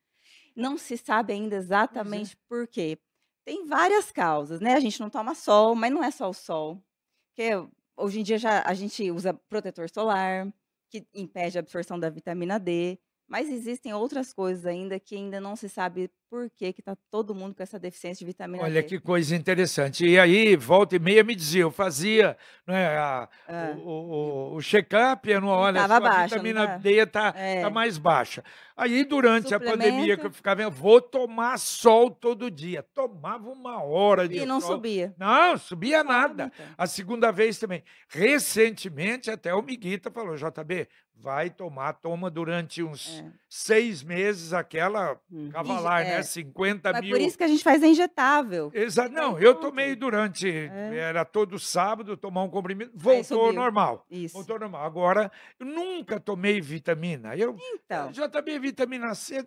Não se sabe ainda é. exatamente é. por quê. Tem várias causas, né? A gente não toma sol, mas não é só o sol. Porque hoje em dia já a gente usa protetor solar, que impede a absorção da vitamina D, mas existem outras coisas ainda que ainda não se sabe por que que está todo mundo com essa deficiência de vitamina Olha D. que coisa interessante. E aí, volta e meia me dizia, eu fazia né, a, é. o, o, o check-up anual, olha, a vitamina tá? D está tá é. tá mais baixa. Aí, durante a pandemia, que eu ficava, eu vou tomar sol todo dia. Tomava uma hora de E não sol. subia. Não, subia não nada. Subia. A segunda vez também. Recentemente, até o Miguita falou, JB, vai tomar, toma durante uns é. seis meses aquela hum. cavalar, né? 50 é. Mas mil. É por isso que a gente faz a injetável. Exato. Não, é eu tomei durante, é. era todo sábado tomar um comprimido, voltou normal. Isso. Voltou normal. Agora, eu nunca tomei vitamina. Eu, então. eu já tomei vitamina C,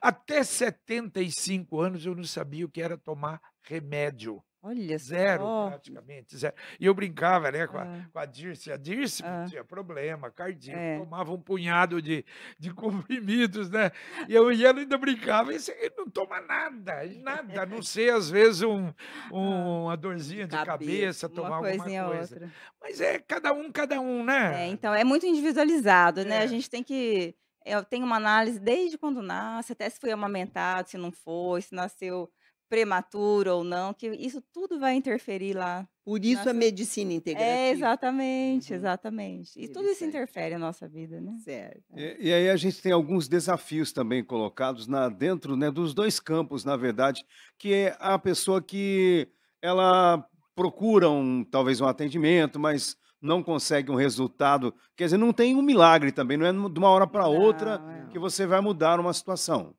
até 75 anos eu não sabia o que era tomar remédio. Olha zero, só. praticamente zero. E eu brincava né, com, ah. a, com a Dirce. A Dirce ah. tinha problema cardíaco, é. tomava um punhado de, de comprimidos, né? E, eu, e ela ainda brincava, isso aí não toma nada, nada, a não ser às vezes um, um, ah. uma dorzinha de cabeça, cabeça tomar alguma coisa. Outra. Mas é cada um, cada um, né? É, então, é muito individualizado, é. né? A é. gente tem que. Eu tenho uma análise desde quando nasce, até se foi amamentado, se não foi, se nasceu prematuro ou não, que isso tudo vai interferir lá. Por isso nossa... a medicina integrativa. É, exatamente, uhum. exatamente. E tudo isso interfere na nossa vida, né? Certo. É. E, e, aí a gente tem alguns desafios também colocados na, dentro né, dos dois campos, na verdade, que é a pessoa que ela procura um, talvez um atendimento, mas não consegue um resultado. Quer dizer, não tem um milagre também, não é de uma hora para outra não, não. que é. você vai mudar uma situação.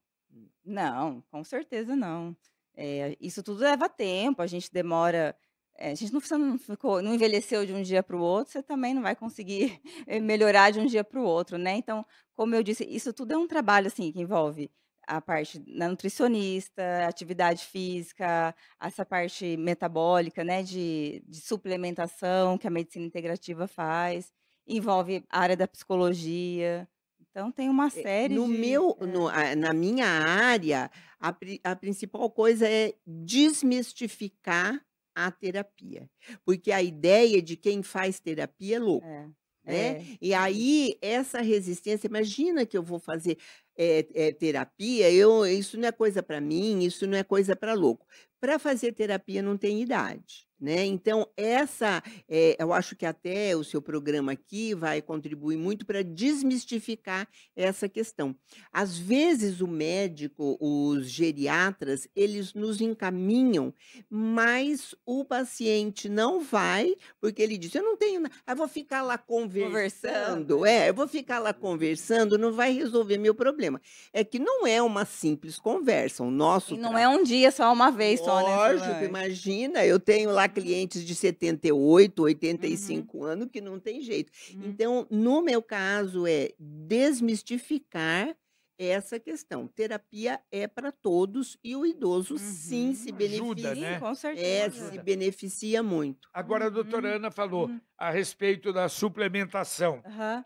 Não, com certeza não. É, isso tudo leva tempo, a gente demora. É, a gente não, não, ficou, não envelheceu de um dia para o outro, você também não vai conseguir eh, melhorar de um dia para o outro, né? Então, como eu disse, isso tudo é um trabalho assim que envolve a parte da nutricionista, atividade física, essa parte metabólica, né, de, de suplementação que a medicina integrativa faz, envolve a área da psicologia, então tem uma é, série no de, meu, é... no, na minha área, a, a principal coisa é desmistificar a terapia, porque a ideia de quem faz terapia é louco. É. Né? É. E é. aí, essa resistência, imagina que eu vou fazer é, é, terapia, eu, isso não é coisa para mim, isso não é coisa para louco. Para fazer terapia não tem idade. Né? Então, essa, é, eu acho que até o seu programa aqui vai contribuir muito para desmistificar essa questão. Às vezes, o médico, os geriatras, eles nos encaminham, mas o paciente não vai, porque ele diz: Eu não tenho nada, ah, eu vou ficar lá conversando. conversando. É, eu vou ficar lá conversando, não vai resolver meu problema. É que não é uma simples conversa, o nosso. E não é um dia só, uma vez Lógico, só, né? Lógico, imagina, eu tenho lá clientes de 78, 85 uhum. anos que não tem jeito. Uhum. Então, no meu caso, é desmistificar essa questão. Terapia é para todos e o idoso uhum. Né? sim se beneficia. Ajuda, né? Com certeza. É, se beneficia muito. Agora a doutora uhum. Ana falou uhum. a respeito da suplementação. Uhum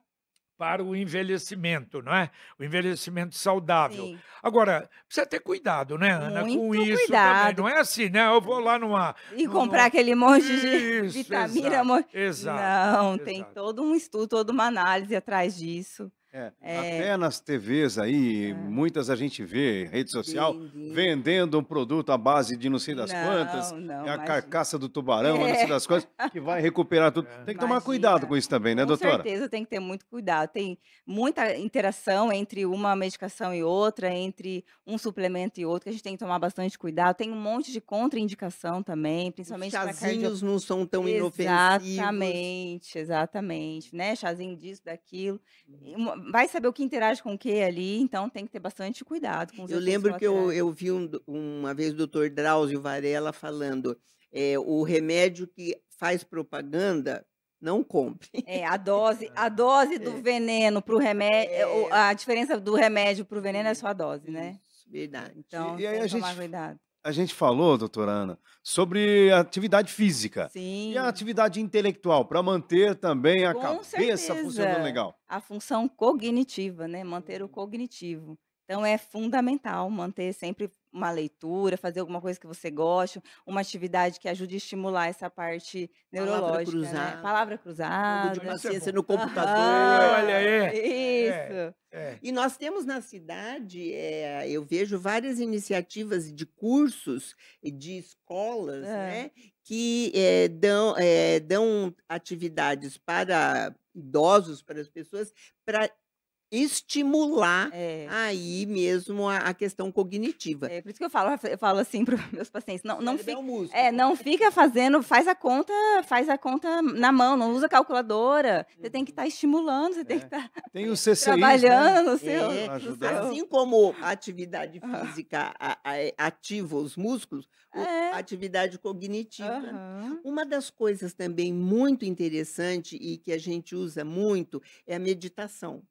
para o envelhecimento, não é? O envelhecimento saudável. Sim. Agora, precisa ter cuidado, né, Ana, Muito com isso cuidado. também. Não é assim, né? Eu vou lá numa... E numa... comprar aquele monte de isso, vitamina. Exato, mo... exato Não, exato. tem todo um estudo, toda uma análise atrás disso. É, é, até nas TVs aí, é. muitas a gente vê, rede social, Entendi. vendendo um produto à base de não sei das não, quantas, não, é a carcaça do tubarão, não sei é. das quantas, que vai recuperar tudo. É. Tem que imagina. tomar cuidado com isso também, né, com doutora? Com certeza, tem que ter muito cuidado. Tem muita interação entre uma medicação e outra, entre um suplemento e outro, que a gente tem que tomar bastante cuidado. Tem um monte de contraindicação também, principalmente os chazinhos cardio... não são tão exatamente, inofensivos. Exatamente, exatamente, né? Chazinho disso, daquilo. Hum. Uma vai saber o que interage com o que ali, então tem que ter bastante cuidado com os Eu lembro que eu, eu vi um, uma vez o doutor Drauzio Varela falando é, o remédio que faz propaganda não compre. É, a dose, a dose do é. veneno para é, o remédio, é. a diferença do remédio para o veneno é só a dose, né? Isso, verdade. Então, e aí a gente, cuidado a gente falou, doutora Ana, sobre atividade física Sim. e a atividade intelectual, para manter também a Com cabeça certeza. funcionando legal. A função cognitiva, né? Manter o uhum. cognitivo. Então é fundamental manter sempre uma leitura, fazer alguma coisa que você goste, uma atividade que ajude a estimular essa parte neurológica. Né? Palavra cruzada. Né? Palavra cruzada. Uma assim, ciência assim. no computador. Ah, olha aí. É, isso. É, é. E nós temos na cidade, é, eu vejo várias iniciativas de cursos, e de escolas, né? Ah. Que eh, dão, eh, dão atividades para idosos, para as pessoas, para estimular é. aí mesmo a, a, questão cognitiva. É por isso que eu falo, eu falo assim para meus pacientes, não, não, fica, é, é né? não fica fazendo, faz a conta, faz a conta na mão, não usa calculadora. Você tem que estar uhum. tá estimulando, você é. tem que estar é. tá tem o né? trabalhando né? seu, é, assim como a atividade ah. física é, ativa os músculos, a atividade cognitiva. Uhum. Uma das coisas também muito interessante e que a gente usa muito é a meditação.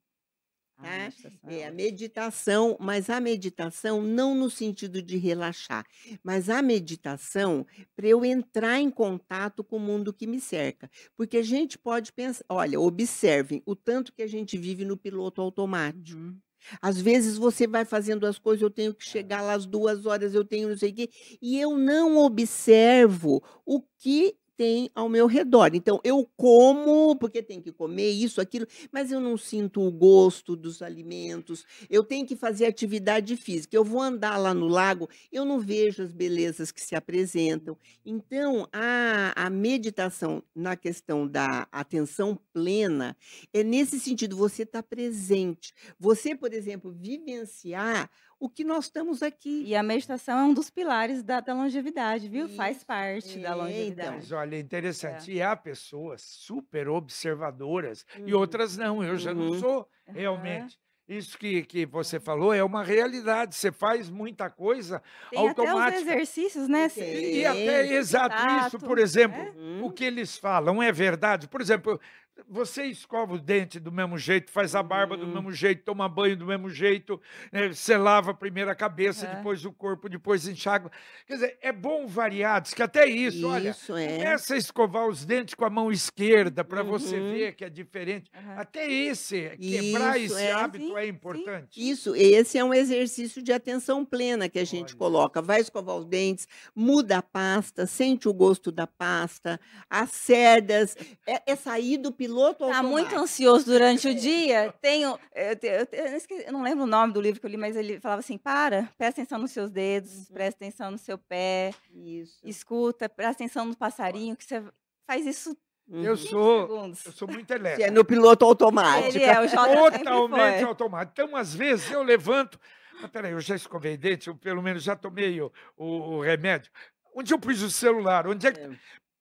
Tá? Ah, a né, meditação é, é a meditação, mas a meditação não no sentido de relaxar, mas a meditação para eu entrar em contato com o mundo que me cerca. Porque a gente pode pensar, olha, observem o tanto que a gente vive no piloto automático. Uhum. Às vezes você vai fazendo as coisas, eu tenho que é. chegar lá às duas horas, eu tenho não sei o quê, e eu não observo o que tem ao meu redor. Então, eu como, porque tem que comer isso, aquilo, mas eu não sinto o gosto dos alimentos. Eu tenho que fazer atividade física. Eu vou andar lá no lago, eu não vejo as belezas que se apresentam. Então, a, a meditação na questão da atenção plena é nesse sentido, você está presente. Você, por exemplo, vivenciar o que nós estamos aqui. E a meditação é um dos pilares da, da longevidade, viu? Isso. Faz parte da é, então, longevidade. Mas olha, é interessante. É. E há pessoas super observadoras e uhum. outras não. Eu já uhum. não sou realmente. Uhum. Isso que, que você falou é uma realidade. Você faz muita coisa Tem automática. Até os exercícios, né? E, e até exato isso, por exemplo, é? o que eles falam é verdade. Por exemplo, você escova o dente do mesmo jeito, faz a barba do uhum. mesmo jeito, toma banho do mesmo jeito, né? você lava primeiro a cabeça, é. depois o corpo, depois enxágua. Quer dizer, é bom variar, diz que até isso, isso olha, é. começa a escovar os dentes com a mão esquerda para uhum. você ver que é diferente. Uhum. Até esse, é quebrar isso, esse é, hábito é sim, é importante. Sim. Isso, esse é um exercício de atenção plena que a gente olha. coloca. Vai escovar os dentes, muda a pasta, sente o gosto da pasta, as cerdas, é, é sair do piloto tá automático. Está muito ansioso durante o é. dia. Tenho, eu, eu, eu, eu, não lembro o nome do livro que eu li, mas ele falava assim: para, presta atenção nos seus dedos, uhum. presta atenção no seu pé, isso. escuta, presta atenção no passarinho, que você faz isso eu sou, segundos. eu sou muito é elétrico. é no piloto automático. Ele é, o Jota Totalmente automático. Então, às vezes, eu levanto. Mas peraí, eu já escovei dente, eu pelo menos já tomei o, o, o remédio. Onde eu pus o celular? Onde é que... É.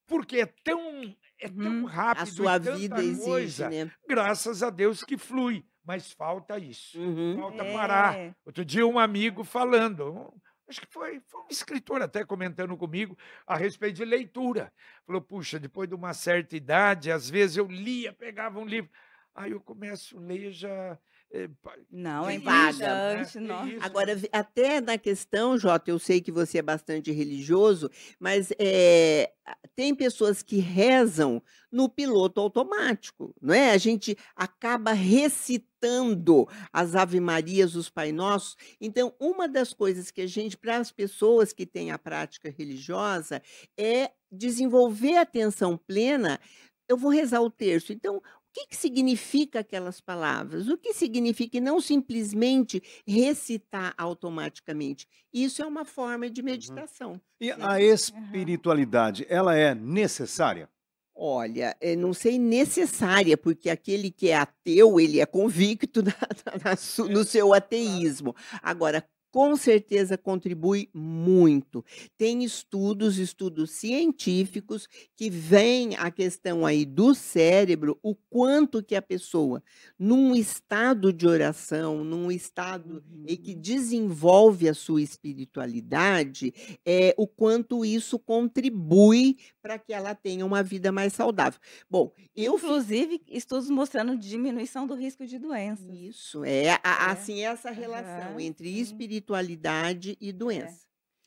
Porque é tão é hum, tão uhum. rápido. A sua vida coisa, exige, né? Graças a Deus que flui. Mas falta isso. Uhum. Falta é. parar. Outro dia, um amigo falando, acho que foi, foi um escritor até comentando comigo a respeito de leitura. Falou, puxa, depois de uma certa idade, às vezes eu lia, pegava um livro. Aí eu começo a ler já é, não, é né? importante. É não. Agora, até na questão, Jota, eu sei que você é bastante religioso, mas é, tem pessoas que rezam no piloto automático, não é? A gente acaba recitando as Ave Marias, os Pai Nossos. Então, uma das coisas que a gente, para as pessoas que têm a prática religiosa, é desenvolver atenção plena eu vou rezar o terço. Então, que, que significa aquelas palavras, o que significa e não simplesmente recitar automaticamente. Isso é uma forma de uhum. meditação. Uhum. E né? a espiritualidade, ela é necessária? Olha, eh, não sei necessária, porque aquele que é ateu, ele é convicto na, na, na, no é, seu ateísmo. Agora, com certeza contribui muito. Tem estudos, estudos científicos que vêm a questão aí do cérebro, o quanto que a pessoa num estado de oração, num estado uhum. em que desenvolve a sua espiritualidade, é o quanto isso contribui para que ela tenha uma vida mais saudável. Bom, eu inclusive estudos mostrando diminuição do risco de doença. Isso é, é. assim essa relação uhum. entre espiritualidade espiritualidade e é. doença. É.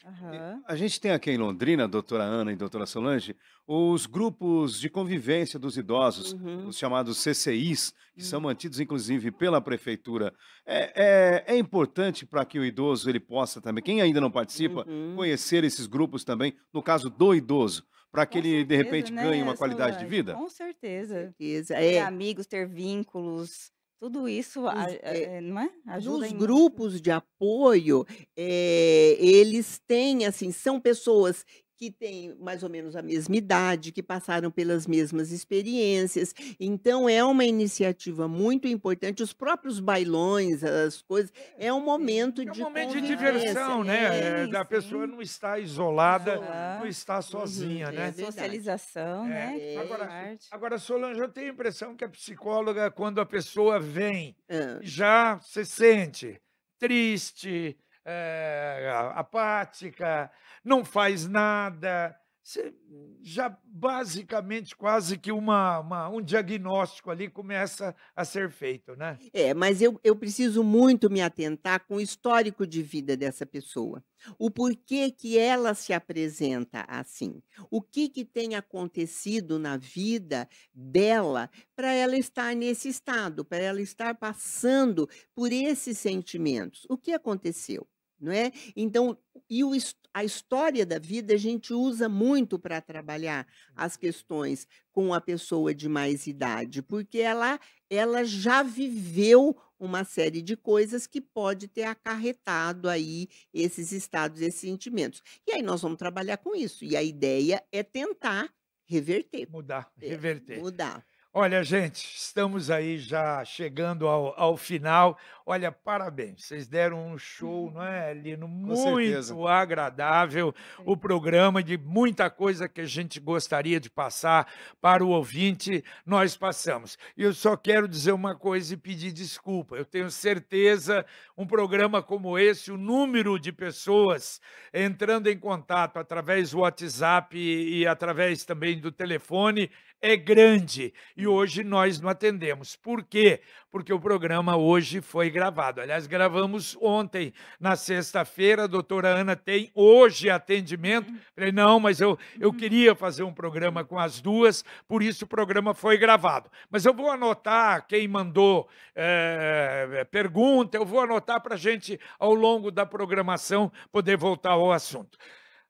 Uhum. A gente tem aqui em Londrina, doutora Ana e doutora Solange, os grupos de convivência dos idosos, uhum. os chamados CCIs, que uhum. são mantidos inclusive pela prefeitura. É, é, é importante para que o idoso ele possa também, quem ainda não participa, uhum. conhecer esses grupos também, no caso do idoso para que com ele certeza, de repente né, ganhe uma qualidade Solange? de vida? Com certeza. Com certeza. É. Ter amigos, ter vínculos, tudo isso, eh, eh, não é? Ajuda os grupos de apoio, é, eles têm, assim, são pessoas que têm mais ou menos a mesma idade, que passaram pelas mesmas experiências. Então, é uma iniciativa muito importante. Os próprios bailões, as coisas, é, é um é momento de. É um momento de diversão, né? É, é, a pessoa não está isolada, ah, não está sozinha, uhum, né? É Socialização, né? Agora, agora, Solange, eu tenho a impressão que a psicóloga, quando a pessoa vem, ah. já se sente triste, é, apática, não faz nada. Você já basicamente quase que uma, uma, um diagnóstico ali começa a ser feito, né? É, mas eu, eu preciso muito me atentar com o histórico de vida dessa pessoa. O porquê que ela se apresenta assim. O que, que tem acontecido na vida dela para ela estar nesse estado, para ela estar passando por esses sentimentos. O que aconteceu? não é? Então, e o, a história da vida a gente usa muito para trabalhar as uhum. questões com a pessoa de mais idade, porque ela, ela já viveu uma série de coisas que pode ter acarretado aí esses estados, esses sentimentos. E aí nós vamos trabalhar com isso. E a ideia é tentar reverter. Mudar, é, reverter. É, mudar. Olha, gente, estamos aí já chegando ao, ao final. Olha, parabéns, vocês deram um show, não é, Lino? Muito agradável. O é. programa de muita coisa que a gente gostaria de passar para o ouvinte, nós passamos. E eu só quero dizer uma coisa e pedir desculpa. Eu tenho certeza, um programa como esse, o número de pessoas entrando em contato através do WhatsApp e, e através também do telefone é grande e hoje nós não atendemos. Por quê? Porque o programa hoje foi gravado. Aliás, gravamos ontem, na sexta-feira. A doutora Ana tem hoje atendimento. Uhum. Falei, não, mas eu, eu uhum. queria fazer um programa com as duas, por isso o programa foi gravado. Mas eu vou anotar quem mandou é, pergunta, eu vou anotar para a gente, ao longo da programação, poder voltar ao assunto.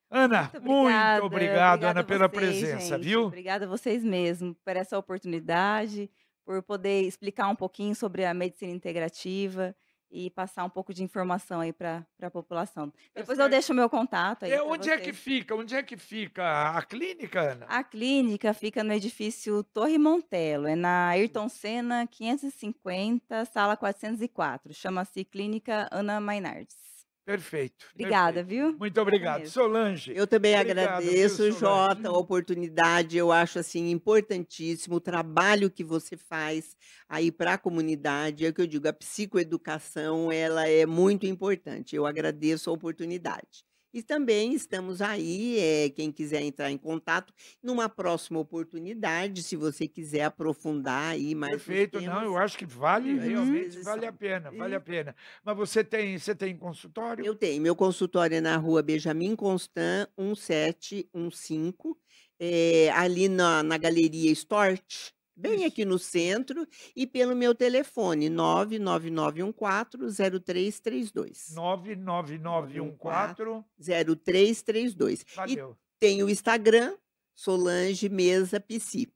Ana, muito, muito obrigado, Ana, pela vocês, presença, gente. viu? Obrigada a vocês mesmo por essa oportunidade, por poder explicar um pouquinho sobre a medicina integrativa e passar um pouco de informação aí para a população. Tá Depois eu deixo o meu contato aí. É, onde vocês. é que fica? Onde é que fica a clínica, Ana? A clínica fica no edifício Torre Montelo, é na Ayrton Senna 550, sala 404. Chama-se Clínica Ana Mainardes. Perfeito. Obrigada, perfeito. viu? Muito obrigado. É Solange. Eu também obrigado, agradeço, viu, Jota, a oportunidade. Eu acho assim importantíssimo o trabalho que você faz aí para a comunidade. É o que eu digo, a psicoeducação, ela é muito importante. Eu agradeço a oportunidade. E também estamos aí, é, quem quiser entrar em contato, numa próxima oportunidade, se você quiser aprofundar aí mais. Perfeito, não, eu acho que vale, uhum. realmente vale a pena, vale uhum. a pena. Mas você tem, você tem consultório? Eu tenho, meu consultório é na rua Benjamin Constant, 1715, é, eh, ali na, na galeria Stort bem Isso. aqui no centro, e pelo meu telefone 99914-0332. 99914-0332. E tem o Instagram, Solange Mesa Psi.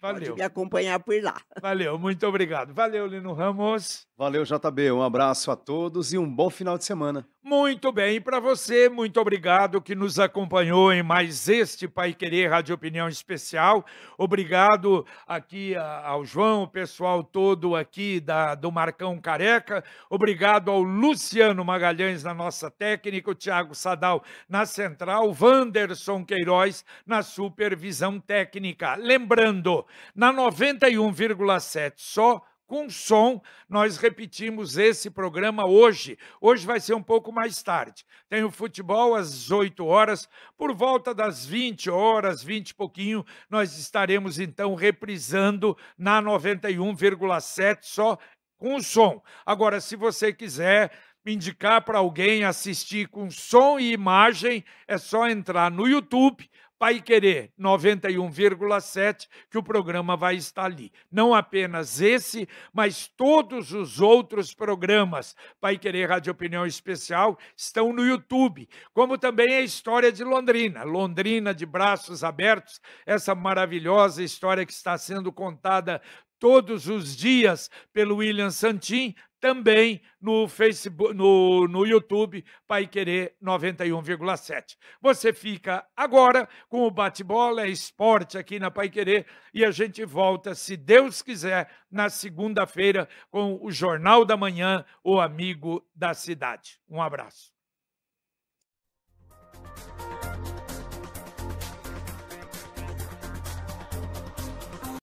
Valeu. Pode me acompanhar por lá. Valeu, muito obrigado. Valeu, Lino Ramos. Valeu, JB. Um abraço a todos e um bom final de semana. Muito bem, e para você, muito obrigado que nos acompanhou em mais este Pai Querer Rádio Opinião Especial. Obrigado aqui ao João, o pessoal todo aqui da, do Marcão Careca. Obrigado ao Luciano Magalhães na nossa técnica, o Tiago Sadal na central, o Wanderson Queiroz na supervisão técnica. Lembrando, na 91,7 só com som. Nós repetimos esse programa hoje. Hoje vai ser um pouco mais tarde. Tem o futebol às 8 horas. Por volta das 20 horas, 20 e pouquinho, nós estaremos então reprisando na 91,7 só com som. Agora, se você quiser indicar para alguém assistir com som e imagem, é só entrar no YouTube Pai Querer 91,7, que o programa vai estar ali. Não apenas esse, mas todos os outros programas Pai Querer Rádio Opinião Especial estão no YouTube, como também a história de Londrina. Londrina de braços abertos, essa maravilhosa história que está sendo contada todos os dias pelo William Santin, também no Facebook, no, no YouTube, Pai Querer 91,7. Você fica agora com o bate-bola, é esporte aqui na Pai Querer e a gente volta, se Deus quiser, na segunda-feira com o Jornal da Manhã, o amigo da cidade. Um abraço.